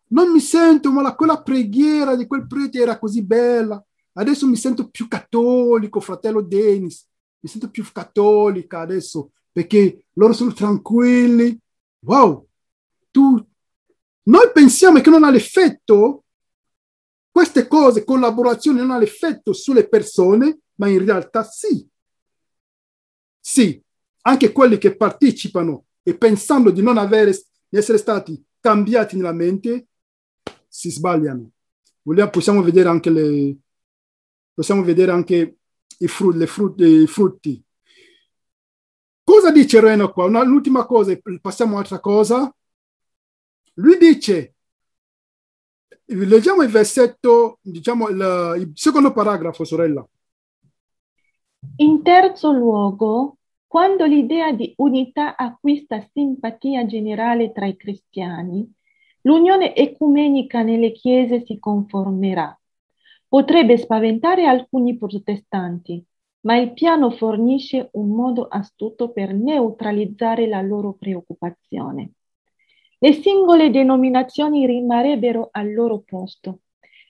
Non mi sento, ma la, quella preghiera di quel prete era così bella. Adesso mi sento più cattolico, fratello Denis. Mi sento più cattolica adesso perché loro sono tranquilli. Wow, noi pensiamo che non ha l'effetto, queste cose, collaborazione, non ha l'effetto sulle persone, ma in realtà sì. Sì, anche quelli che partecipano e pensando di non avere, di essere stati cambiati nella mente, si sbagliano. Vogliamo, possiamo vedere anche le, possiamo vedere anche i frutti, frutti, i frutti. Cosa dice Reno qua? Una, l'ultima cosa, passiamo a un'altra cosa. Lui dice, leggiamo il versetto, diciamo il, il secondo paragrafo, sorella. In terzo luogo, quando l'idea di unità acquista simpatia generale tra i cristiani, l'unione ecumenica nelle chiese si conformerà. Potrebbe spaventare alcuni protestanti, ma il piano fornisce un modo astuto per neutralizzare la loro preoccupazione. Le singole denominazioni rimarrebbero al loro posto,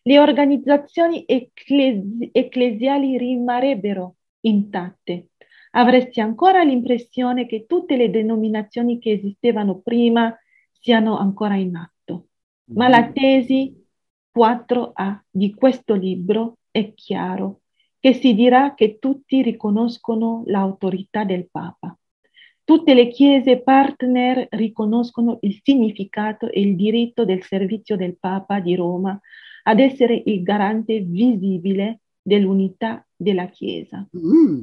le organizzazioni ecclesi- ecclesiali rimarrebbero intatte. Avresti ancora l'impressione che tutte le denominazioni che esistevano prima siano ancora in atto. Mm-hmm. Ma la tesi 4a di questo libro è chiaro, che si dirà che tutti riconoscono l'autorità del Papa. Tutte le chiese partner riconoscono il significato e il diritto del servizio del Papa di Roma ad essere il garante visibile dell'unità della Chiesa. Mm.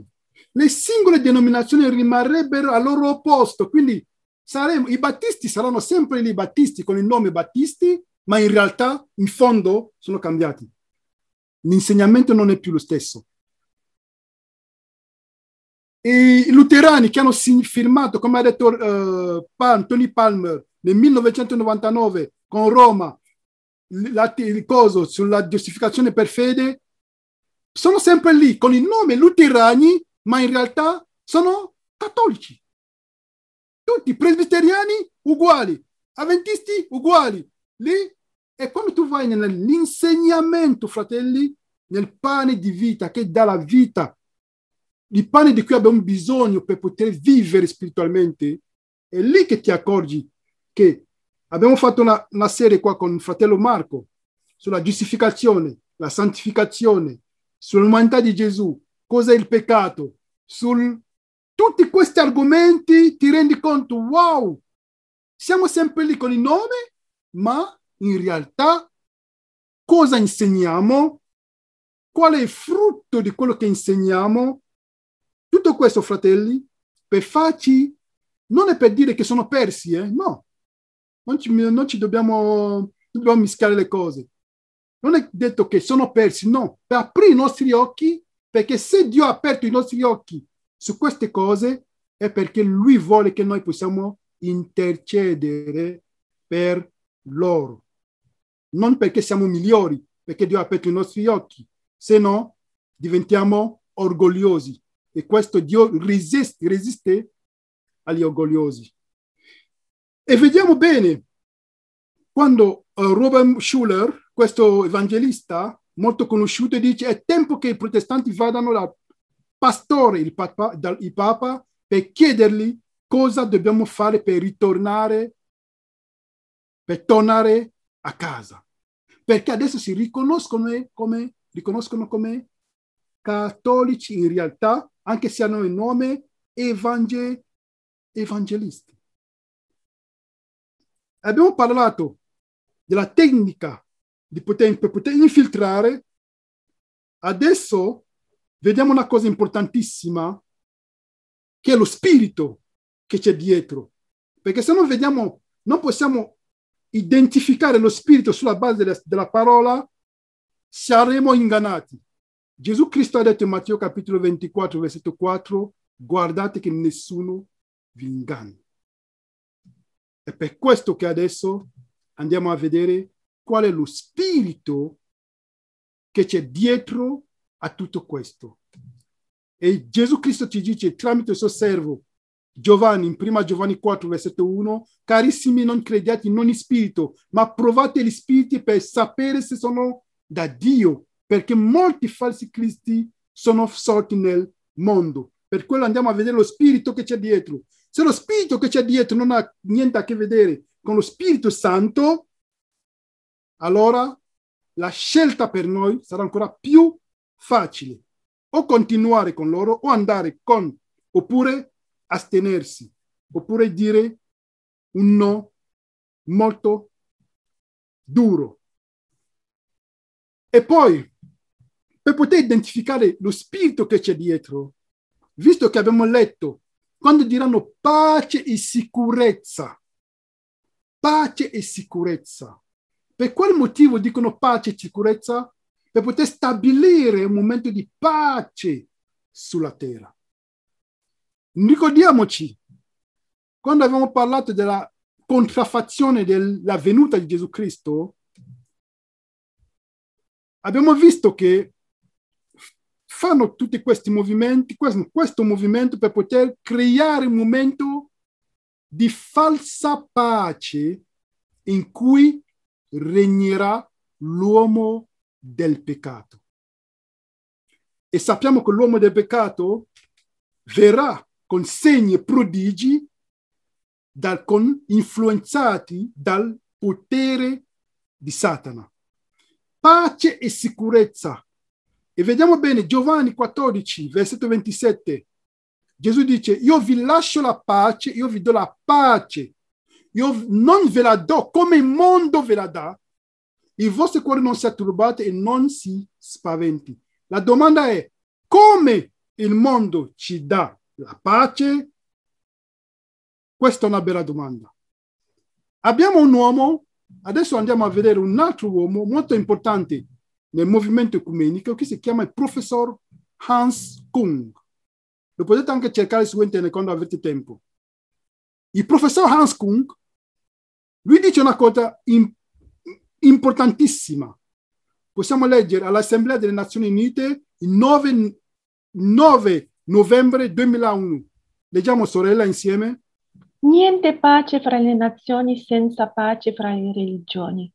Le singole denominazioni rimarrebbero al loro posto, quindi saremo, i battisti saranno sempre i battisti con il nome battisti, ma in realtà in fondo sono cambiati. L'insegnamento non è più lo stesso. I luterani che hanno firmato, come ha detto uh, Palm, Tony Palmer, nel 1999 con Roma, il coso sulla giustificazione per fede, sono sempre lì con il nome luterani, ma in realtà sono cattolici. Tutti presbiteriani uguali, avventisti uguali. Lì e quando tu vai nell'insegnamento, fratelli, nel pane di vita che dà la vita il pane di cui abbiamo bisogno per poter vivere spiritualmente, è lì che ti accorgi che abbiamo fatto una, una serie qua con il fratello Marco sulla giustificazione, la santificazione, sull'umanità di Gesù, cos'è il peccato, su tutti questi argomenti ti rendi conto, wow, siamo sempre lì con il nome, ma in realtà cosa insegniamo, qual è il frutto di quello che insegniamo tutto questo, fratelli, per farci, non è per dire che sono persi, eh? no, non ci, non ci dobbiamo, dobbiamo mischiare le cose. Non è detto che sono persi, no, per aprire i nostri occhi, perché se Dio ha aperto i nostri occhi su queste cose, è perché Lui vuole che noi possiamo intercedere per loro. Non perché siamo migliori, perché Dio ha aperto i nostri occhi, se no diventiamo orgogliosi, e questo Dio resiste, resiste agli orgogliosi. E vediamo bene, quando uh, Robert Schuller, questo evangelista molto conosciuto, dice è tempo che i protestanti vadano dal pastore, il papa, dal, il papa per chiedergli cosa dobbiamo fare per ritornare, per tornare a casa. Perché adesso si riconoscono come, riconoscono come cattolici in realtà, anche se hanno il nome evangel- evangelisti. Abbiamo parlato della tecnica di poter, per poter infiltrare. Adesso vediamo una cosa importantissima, che è lo spirito che c'è dietro. Perché se non vediamo, non possiamo identificare lo spirito sulla base della, della parola, saremo ingannati. Gesù Cristo ha detto in Matteo capitolo 24, versetto 4, guardate che nessuno vi inganni. È per questo che adesso andiamo a vedere qual è lo spirito che c'è dietro a tutto questo. E Gesù Cristo ci dice tramite il suo servo Giovanni, in prima Giovanni 4, versetto 1, carissimi non crediate in ogni spirito, ma provate gli spiriti per sapere se sono da Dio, perché molti falsi cristi sono sorti nel mondo. Per quello andiamo a vedere lo spirito che c'è dietro. Se lo spirito che c'è dietro non ha niente a che vedere con lo Spirito Santo, allora la scelta per noi sarà ancora più facile. O continuare con loro o andare con, oppure astenersi, oppure dire un no molto duro. E poi per poter identificare lo spirito che c'è dietro. Visto che abbiamo letto, quando diranno pace e sicurezza, pace e sicurezza. Per quale motivo dicono pace e sicurezza? Per poter stabilire un momento di pace sulla terra. Ricordiamoci, quando abbiamo parlato della contraffazione della venuta di Gesù Cristo, abbiamo visto che fanno tutti questi movimenti, questo, questo movimento per poter creare un momento di falsa pace in cui regnerà l'uomo del peccato. E sappiamo che l'uomo del peccato verrà con segni e prodigi dal, con, influenzati dal potere di Satana. Pace e sicurezza e vediamo bene Giovanni 14, versetto 27. Gesù dice, io vi lascio la pace, io vi do la pace, io non ve la do come il mondo ve la dà. Il vostro cuore non si è turbato e non si spaventi. La domanda è, come il mondo ci dà la pace? Questa è una bella domanda. Abbiamo un uomo, adesso andiamo a vedere un altro uomo molto importante, nel movimento ecumenico che si chiama il professor Hans Kung. Lo potete anche cercare su internet quando avete tempo. Il professor Hans Kung, lui dice una cosa in, importantissima. Possiamo leggere all'Assemblea delle Nazioni Unite il 9, 9 novembre 2001. Leggiamo sorella insieme. Niente pace fra le nazioni senza pace fra le religioni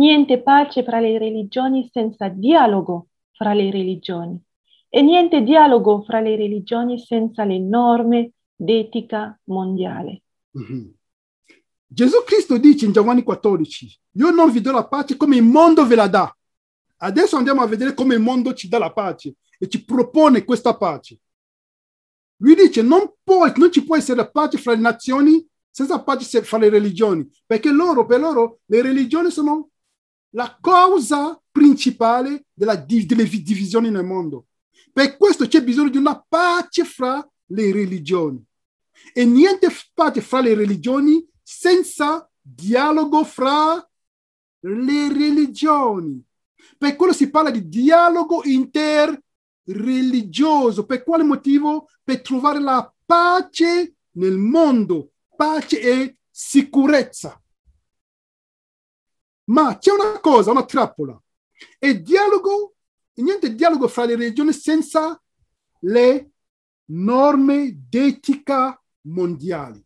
niente pace fra le religioni senza dialogo fra le religioni e niente dialogo fra le religioni senza le norme d'etica mondiale. Mm-hmm. Gesù Cristo dice in Giovanni 14, io non vi do la pace come il mondo ve la dà. Adesso andiamo a vedere come il mondo ci dà la pace e ci propone questa pace. Lui dice, non, può, non ci può essere pace fra le nazioni senza pace fra le religioni, perché loro, per loro, le religioni sono la causa principale della, delle divisioni nel mondo. Per questo c'è bisogno di una pace fra le religioni. E niente pace fra le religioni senza dialogo fra le religioni. Per quello si parla di dialogo interreligioso. Per quale motivo? Per trovare la pace nel mondo, pace e sicurezza. Ma c'è una cosa, una trappola. E dialogo, niente dialogo fra le religioni senza le norme d'etica mondiali.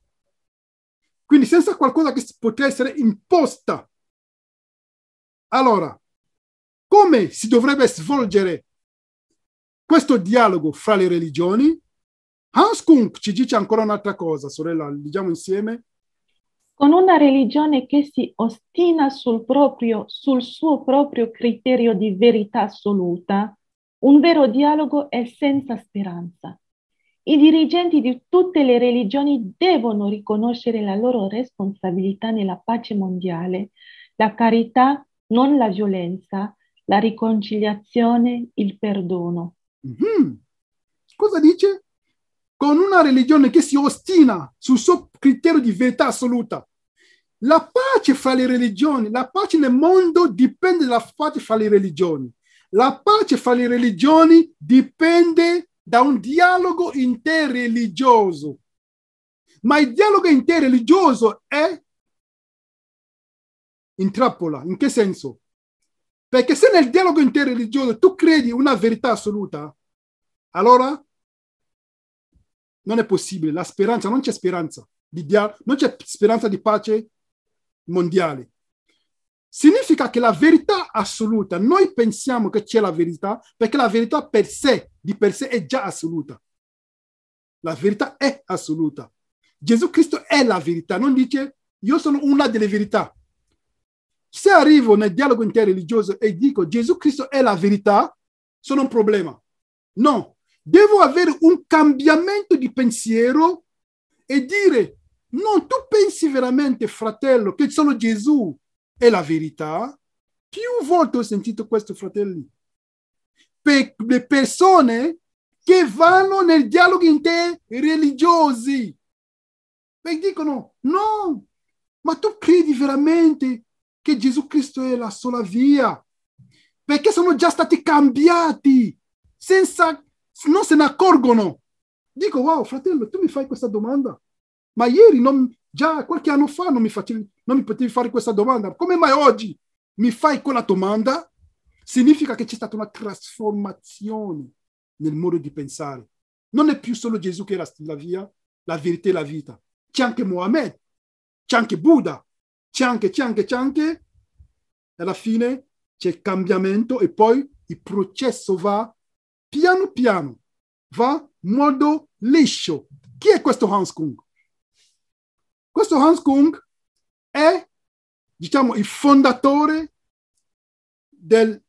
Quindi senza qualcosa che potrà essere imposta. Allora, come si dovrebbe svolgere questo dialogo fra le religioni? Hans Kung ci dice ancora un'altra cosa, sorella, leggiamo insieme con una religione che si ostina sul, proprio, sul suo proprio criterio di verità assoluta, un vero dialogo è senza speranza. I dirigenti di tutte le religioni devono riconoscere la loro responsabilità nella pace mondiale, la carità, non la violenza, la riconciliazione, il perdono. Mm-hmm. Cosa dice? con una religione che si ostina sul suo criterio di verità assoluta. La pace fra le religioni, la pace nel mondo dipende dalla pace fra le religioni. La pace fra le religioni dipende da un dialogo interreligioso. Ma il dialogo interreligioso è in trappola. In che senso? Perché se nel dialogo interreligioso tu credi una verità assoluta, allora non è possibile, la speranza, non c'è speranza di dialogo, non c'è speranza di pace mondiale. Significa che la verità assoluta, noi pensiamo che c'è la verità perché la verità per sé, di per sé, è già assoluta. La verità è assoluta. Gesù Cristo è la verità, non dice io sono una delle verità. Se arrivo nel dialogo interreligioso e dico Gesù Cristo è la verità, sono un problema. No, devo avere un cambiamento di pensiero e dire, non, tu pensi veramente, fratello, che solo Gesù è la verità? Più volte ho sentito questo, fratelli. Per le persone che vanno nel dialogo interreligiosi e dicono, no, ma tu credi veramente che Gesù Cristo è la sola via? Perché sono già stati cambiati senza non se ne accorgono. Dico, wow, fratello, tu mi fai questa domanda? Ma ieri, non, già qualche anno fa, non mi, facevi, non mi potevi fare questa domanda. Come mai oggi mi fai quella domanda? Significa che c'è stata una trasformazione nel modo di pensare. Non è più solo Gesù che era la via, la verità e la vita. C'è anche Mohammed, c'è anche Buddha, c'è anche, c'è anche, c'è anche. Alla fine c'è il cambiamento e poi il processo va piano piano, va modo liscio. Chi è questo Hans Kung? Questo Hans Kung è, diciamo, il fondatore del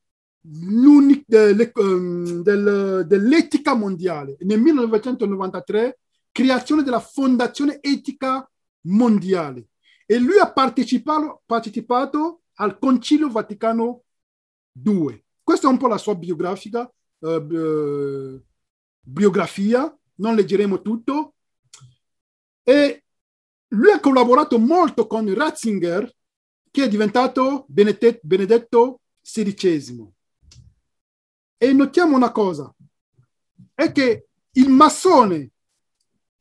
del, ehm, del, dell'etica mondiale. Nel 1993, creazione della Fondazione Etica Mondiale. E lui ha partecipato, partecipato al Concilio Vaticano II. Questa è un po' la sua biografica eh, eh, biografia, non leggeremo tutto. E lui ha collaborato molto con Ratzinger, che è diventato Benedetto, Benedetto XVI. E notiamo una cosa, è che il massone,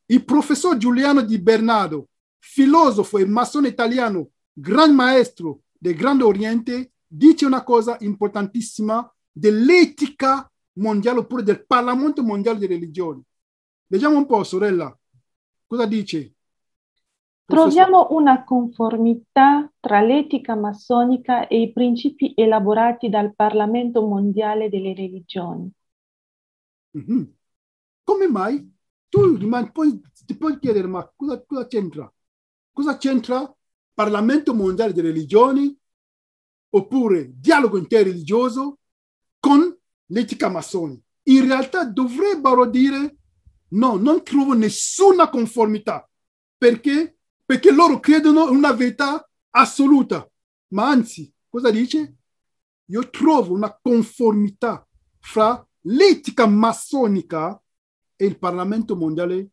il professor Giuliano di Bernardo, filosofo e massone italiano, gran maestro del Grande Oriente, dice una cosa importantissima dell'etica mondiale oppure del Parlamento mondiale delle religioni. Leggiamo un po', sorella, cosa dice? Troviamo una conformità tra l'etica massonica e i principi elaborati dal Parlamento mondiale delle religioni. Mm-hmm. Come mai? Tu rimani, poi, ti puoi chiedere, ma cosa, cosa c'entra? Cosa c'entra Parlamento mondiale delle religioni oppure dialogo interreligioso con l'etica massonica, in realtà dovrebbero dire no, non trovo nessuna conformità. Perché? Perché loro credono in una verità assoluta. Ma anzi, cosa dice? Io trovo una conformità fra l'etica massonica e il Parlamento mondiale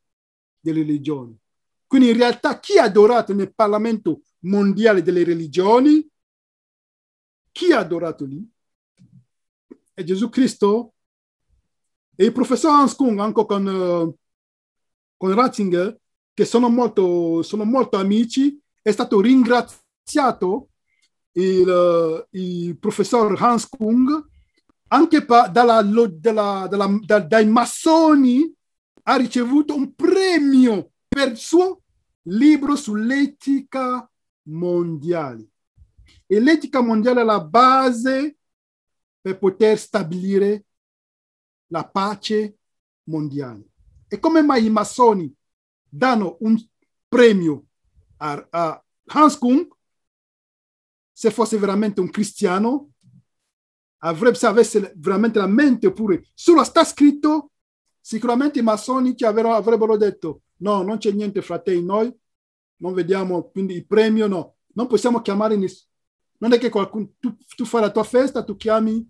delle religioni. Quindi in realtà chi è adorato nel Parlamento mondiale delle religioni, chi ha adorato lì? è Gesù Cristo. E il professor Hans Kung, anche con, eh, con Ratzinger, che sono molto, sono molto amici, è stato ringraziato il, eh, il professor Hans Kung anche pa- dalla, dalla, dalla, da, dai massoni ha ricevuto un premio per il suo libro sull'etica mondiale. E l'etica mondiale è la base per poter stabilire la pace mondiale. E come mai i massoni danno un premio a, a Hans Kung, se fosse veramente un cristiano, avrebbe, se avesse veramente la mente pure, solo sta scritto, sicuramente i massoni ci avrebbero detto no, non c'è niente fratelli, noi non vediamo quindi il premio, no, non possiamo chiamare nessuno. Non è che qualcuno, tu, tu fai la tua festa, tu chiami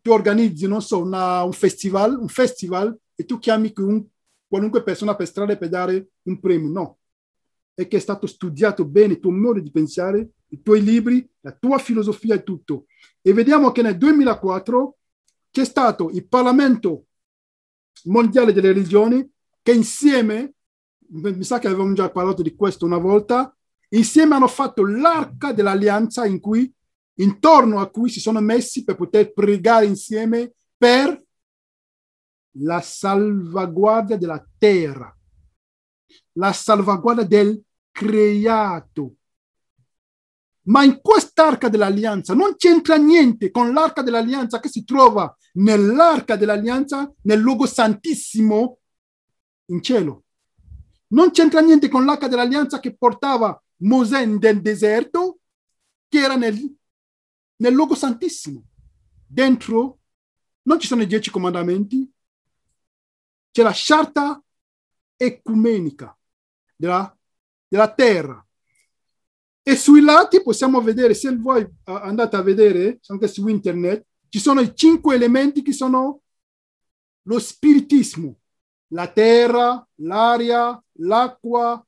tu organizzi, non so, una, un, festival, un festival e tu chiami un, qualunque persona per strada per dare un premio, no. È che è stato studiato bene il tuo modo di pensare, i tuoi libri, la tua filosofia e tutto. E vediamo che nel 2004 c'è stato il Parlamento mondiale delle religioni che insieme, mi sa che avevamo già parlato di questo una volta, insieme hanno fatto l'arca dell'alleanza in cui intorno a cui si sono messi per poter pregare insieme per la salvaguardia della terra, la salvaguardia del creato. Ma in quest'arca dell'alleanza non c'entra niente con l'arca dell'alleanza che si trova nell'arca dell'alleanza, nel luogo santissimo in cielo. Non c'entra niente con l'arca dell'alleanza che portava Mosè nel deserto, che era nel, nel luogo santissimo. Dentro non ci sono i dieci comandamenti, c'è la sciarta ecumenica della, della terra. E sui lati possiamo vedere, se voi eh, andate a vedere anche su internet, ci sono i cinque elementi che sono lo spiritismo, la terra, l'aria, l'acqua,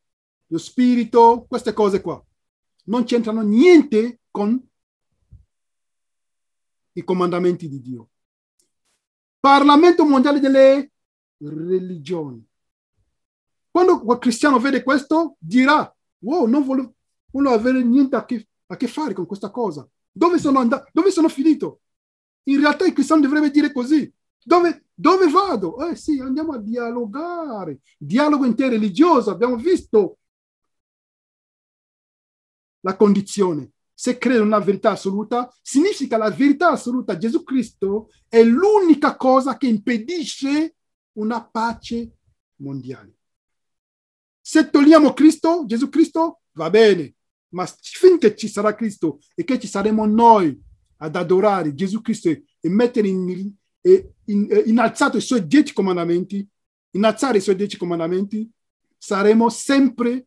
lo spirito, queste cose qua. Non c'entrano niente con i comandamenti di Dio. Parlamento mondiale delle religioni. Quando un cristiano vede questo, dirà, wow, non voglio, non avere niente a che, a che, fare con questa cosa. Dove sono, andato? Dove sono finito? In realtà il cristiano dovrebbe dire così. Dove, dove vado? Eh sì, andiamo a dialogare. Dialogo interreligioso, abbiamo visto la condizione se credono nella verità assoluta, significa la verità assoluta. Gesù Cristo è l'unica cosa che impedisce una pace mondiale. Se togliamo Cristo, Gesù Cristo, va bene, ma finché ci sarà Cristo e che ci saremo noi ad adorare Gesù Cristo e mettere in, in, in, innalzato i suoi dieci comandamenti, innalzare i suoi dieci comandamenti, saremo sempre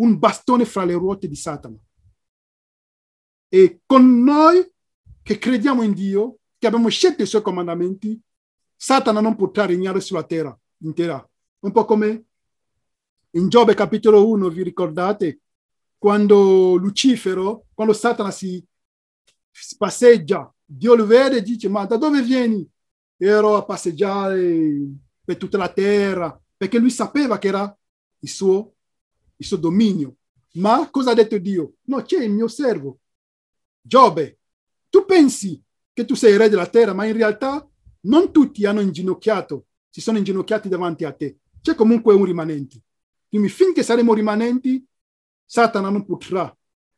un bastone fra le ruote di Satana. E con noi che crediamo in Dio, che abbiamo scelto i suoi comandamenti, Satana non potrà regnare sulla terra intera. Un po' come in Giobbe capitolo 1, vi ricordate, quando Lucifero, quando Satana si passeggia, Dio lo vede e dice, ma da dove vieni? Ero a passeggiare per tutta la terra, perché lui sapeva che era il suo, il suo dominio. Ma cosa ha detto Dio? No, c'è il mio servo Giobbe, tu pensi che tu sei il re della terra, ma in realtà non tutti hanno inginocchiato, si sono inginocchiati davanti a te. C'è comunque un rimanente. Quindi finché saremo rimanenti, Satana non potrà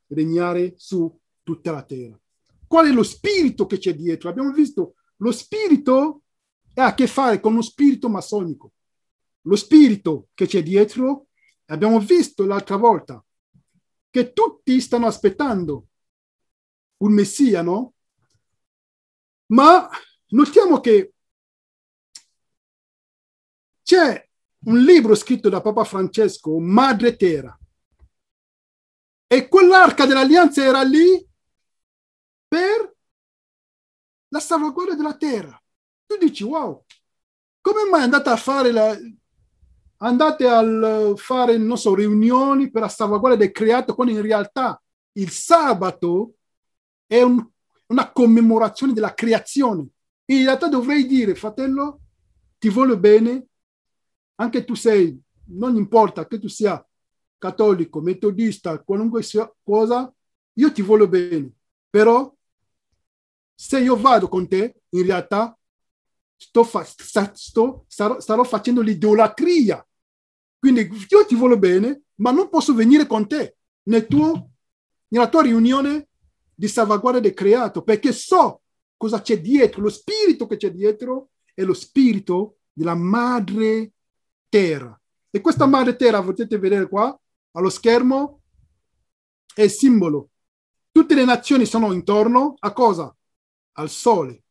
regnare su tutta la terra. Qual è lo spirito che c'è dietro? Abbiamo visto, lo spirito ha a che fare con lo spirito massonico. Lo spirito che c'è dietro, abbiamo visto l'altra volta, che tutti stanno aspettando un messia, no? Ma notiamo che c'è un libro scritto da Papa Francesco, Madre Terra, e quell'arca dell'alleanza era lì per la salvaguardia della terra. Tu dici, wow, come mai andate a fare la... andate a fare, non so, riunioni per la salvaguardia del creato quando in realtà il sabato è un, una commemorazione della creazione. In realtà dovrei dire, fratello, ti voglio bene, anche tu sei, non importa che tu sia cattolico, metodista, qualunque sia cosa, io ti voglio bene, però se io vado con te, in realtà sto, fa- sto sarò, starò facendo l'idolatria. Quindi io ti voglio bene, ma non posso venire con te nel tuo, nella tua riunione di salvaguardia del creato, perché so cosa c'è dietro, lo spirito che c'è dietro è lo spirito della madre terra. E questa madre terra, potete vedere qua allo schermo, è il simbolo. Tutte le nazioni sono intorno a cosa? Al sole.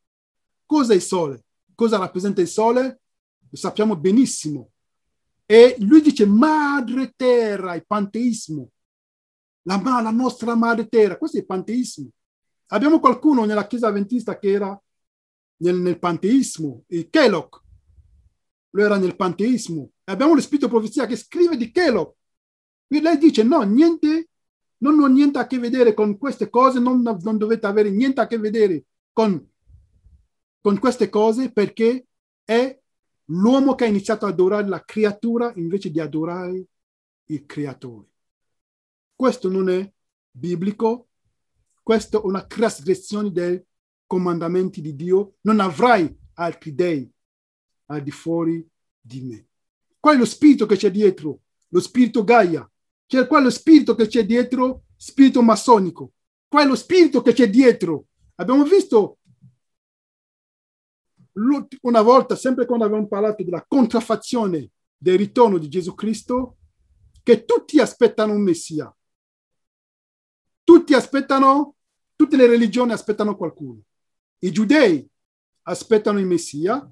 Cosa è il sole? Cosa rappresenta il sole? Lo sappiamo benissimo. E lui dice madre terra, il panteismo la, la nostra madre terra. Questo è il panteismo. Abbiamo qualcuno nella chiesa avventista che era nel, nel panteismo, il Kellogg, lui era nel panteismo. Abbiamo lo spirito profezia che scrive di Kellogg. Quindi lei dice no, niente, non ho niente a che vedere con queste cose, non, non dovete avere niente a che vedere con, con queste cose perché è l'uomo che ha iniziato ad adorare la creatura invece di adorare il creatore. Questo non è biblico, questa è una trasgressione dei comandamenti di Dio. Non avrai altri dei al di fuori di me. Qual è lo spirito che c'è dietro? Lo spirito Gaia. C'è qua lo spirito che c'è dietro? Spirito massonico. Qual è lo spirito che c'è dietro? Abbiamo visto una volta, sempre quando abbiamo parlato della contraffazione del ritorno di Gesù Cristo, che tutti aspettano un Messia. Tutti aspettano, tutte le religioni aspettano qualcuno. I giudei aspettano il Messia,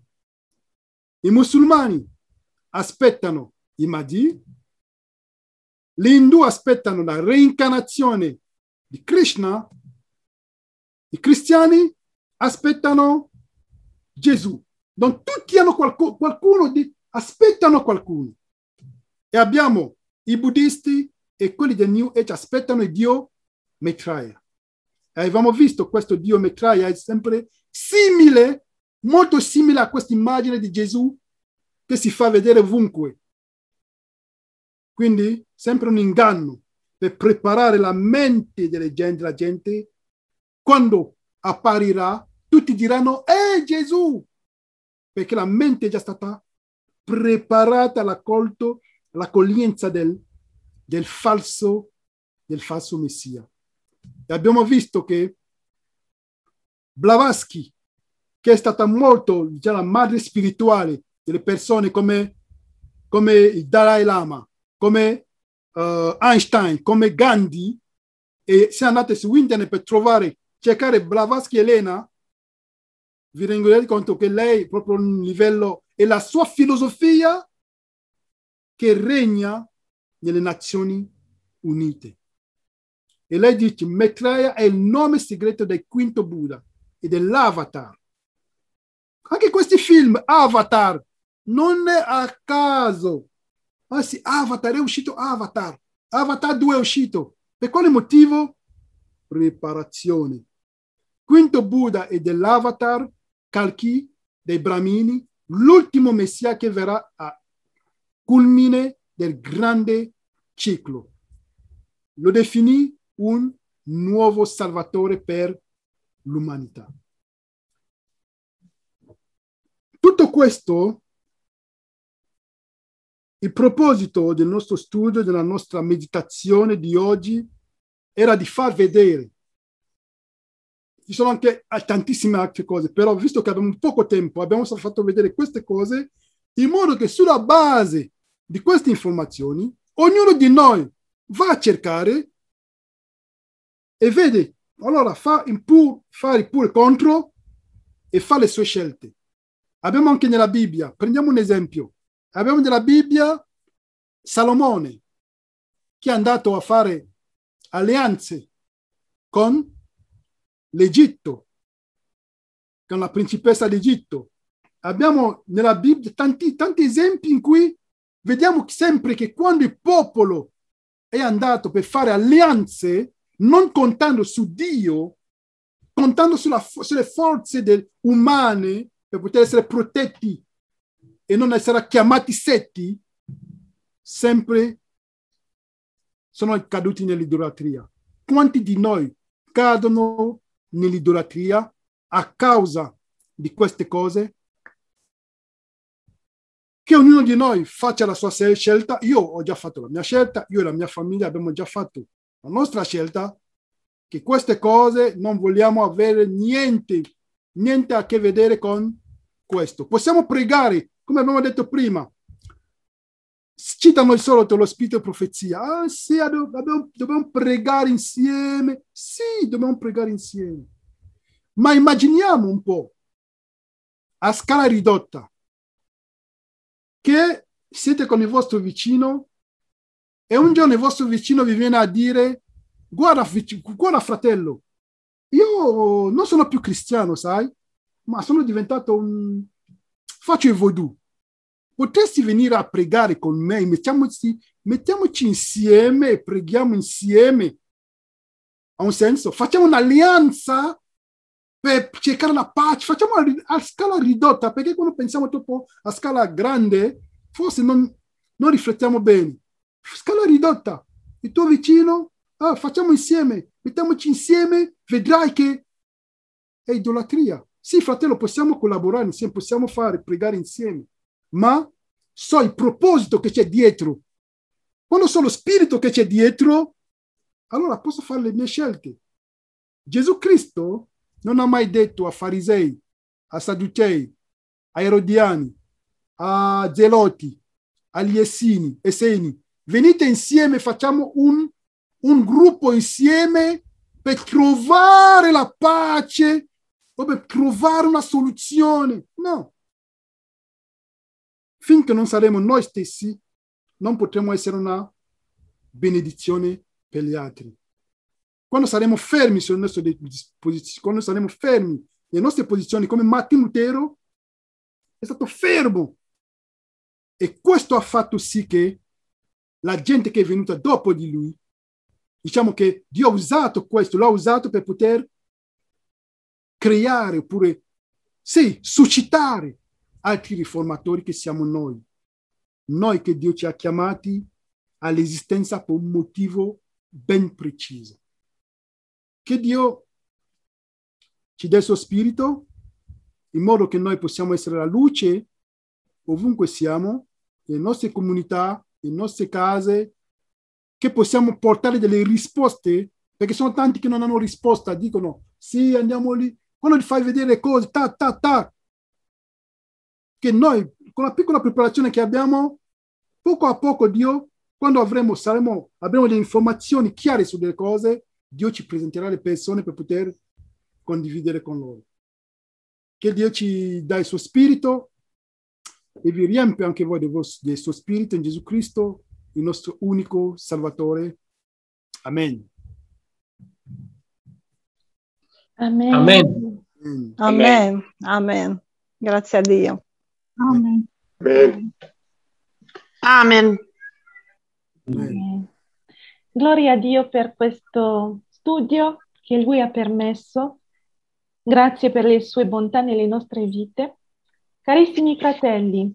i musulmani aspettano i Mahdi, gli Hindu aspettano la reincarnazione di Krishna, i cristiani aspettano Gesù. Non tutti hanno qualcuno, qualcuno di, aspettano qualcuno. E abbiamo i buddisti e quelli del New Age aspettano il Dio Metraia. E eh, avevamo visto questo Dio Metraia è sempre simile, molto simile a questa immagine di Gesù che si fa vedere ovunque. Quindi sempre un inganno per preparare la mente della gente, la gente quando apparirà, tutti diranno, è eh, Gesù, perché la mente è già stata preparata all'accolto, all'accoglienza del, del, falso, del falso Messia. E abbiamo visto che Blavatsky, che è stata molto diciamo, la madre spirituale delle persone come, come il Dalai Lama, come uh, Einstein, come Gandhi, e se andate su internet per trovare, cercare Blavatsky Elena, vi rendete conto che lei proprio un livello e la sua filosofia che regna nelle Nazioni Unite. E lei dice, Maitreya è il nome segreto del quinto Buddha e dell'avatar. Anche questi film, Avatar, non è a caso. Anzi, Avatar è uscito Avatar. Avatar 2 è uscito. Per quale motivo? Preparazione. Quinto Buddha e dell'Avatar, Kalki, dei Brahmini, l'ultimo messia che verrà a culmine del grande ciclo. Lo definì un nuovo salvatore per l'umanità. Tutto questo, il proposito del nostro studio, della nostra meditazione di oggi, era di far vedere. Ci sono anche tantissime altre cose, però visto che abbiamo poco tempo, abbiamo fatto vedere queste cose in modo che sulla base di queste informazioni ognuno di noi va a cercare e vede, allora fa il pur, fare pure contro e fa le sue scelte. Abbiamo anche nella Bibbia, prendiamo un esempio, abbiamo nella Bibbia Salomone che è andato a fare alleanze con l'Egitto, con la principessa d'Egitto. Abbiamo nella Bibbia tanti, tanti esempi in cui vediamo sempre che quando il popolo è andato per fare alleanze, non contando su Dio, contando sulla, sulle forze del, umane per poter essere protetti e non essere chiamati setti, sempre sono caduti nell'idolatria. Quanti di noi cadono nell'idolatria a causa di queste cose? Che ognuno di noi faccia la sua scelta. Io ho già fatto la mia scelta, io e la mia famiglia abbiamo già fatto la nostra scelta, che queste cose non vogliamo avere niente, niente a che vedere con questo. Possiamo pregare, come abbiamo detto prima, citano il solito lo spirito e profezia. Ah, sì, dobbiamo, dobbiamo pregare insieme. Sì, dobbiamo pregare insieme. Ma immaginiamo un po', a scala ridotta, che siete con il vostro vicino e un giorno il vostro vicino vi viene a dire guarda, guarda fratello, io non sono più cristiano, sai, ma sono diventato un... faccio il voodoo. Potresti venire a pregare con me, mettiamoci, mettiamoci insieme e preghiamo insieme. Ha un senso? Facciamo un'alleanza per cercare la pace, facciamo a, a, scala ridotta, perché quando pensiamo troppo a scala grande, forse non, non riflettiamo bene scala ridotta, il tuo vicino, ah, facciamo insieme, mettiamoci insieme, vedrai che è idolatria. Sì, fratello, possiamo collaborare insieme, possiamo fare, pregare insieme, ma so il proposito che c'è dietro. Quando so lo spirito che c'è dietro, allora posso fare le mie scelte. Gesù Cristo non ha mai detto a farisei, a sadducei, a erodiani, a zeloti, agli essini, esseni, venite insieme, facciamo un, un gruppo insieme per trovare la pace o per trovare una soluzione. No. Finché non saremo noi stessi, non potremo essere una benedizione per gli altri. Quando saremo fermi sulle nostre, quando saremo fermi le nostre posizioni, come Martin Lutero è stato fermo. E questo ha fatto sì che la gente che è venuta dopo di lui. Diciamo che Dio ha usato questo, l'ha usato per poter creare oppure, sì, suscitare altri riformatori che siamo noi. Noi che Dio ci ha chiamati all'esistenza per un motivo ben preciso. Che Dio ci dà il suo spirito in modo che noi possiamo essere la luce ovunque siamo, le nostre comunità, le nostre case, che possiamo portare delle risposte, perché sono tanti che non hanno risposta, dicono sì, andiamo lì, quando gli fai vedere cose, ta, ta, ta, che noi con la piccola preparazione che abbiamo, poco a poco Dio, quando avremo, saremo, avremo le informazioni chiare sulle cose, Dio ci presenterà le persone per poter condividere con loro. Che Dio ci dà il suo spirito, e vi riempie anche voi del, vostro, del suo spirito in Gesù Cristo, il nostro unico Salvatore. Amen. Amen. Amen. Amen. Amen. Amen. Grazie a Dio. Amen. Amen. Amen. Amen. Gloria a Dio per questo studio che Lui ha permesso. Grazie per le sue bontà nelle nostre vite. Carissimi fratelli,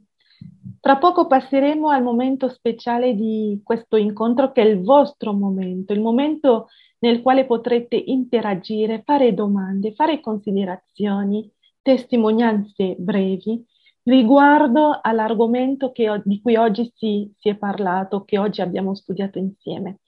tra poco passeremo al momento speciale di questo incontro che è il vostro momento, il momento nel quale potrete interagire, fare domande, fare considerazioni, testimonianze brevi riguardo all'argomento che, di cui oggi si, si è parlato, che oggi abbiamo studiato insieme.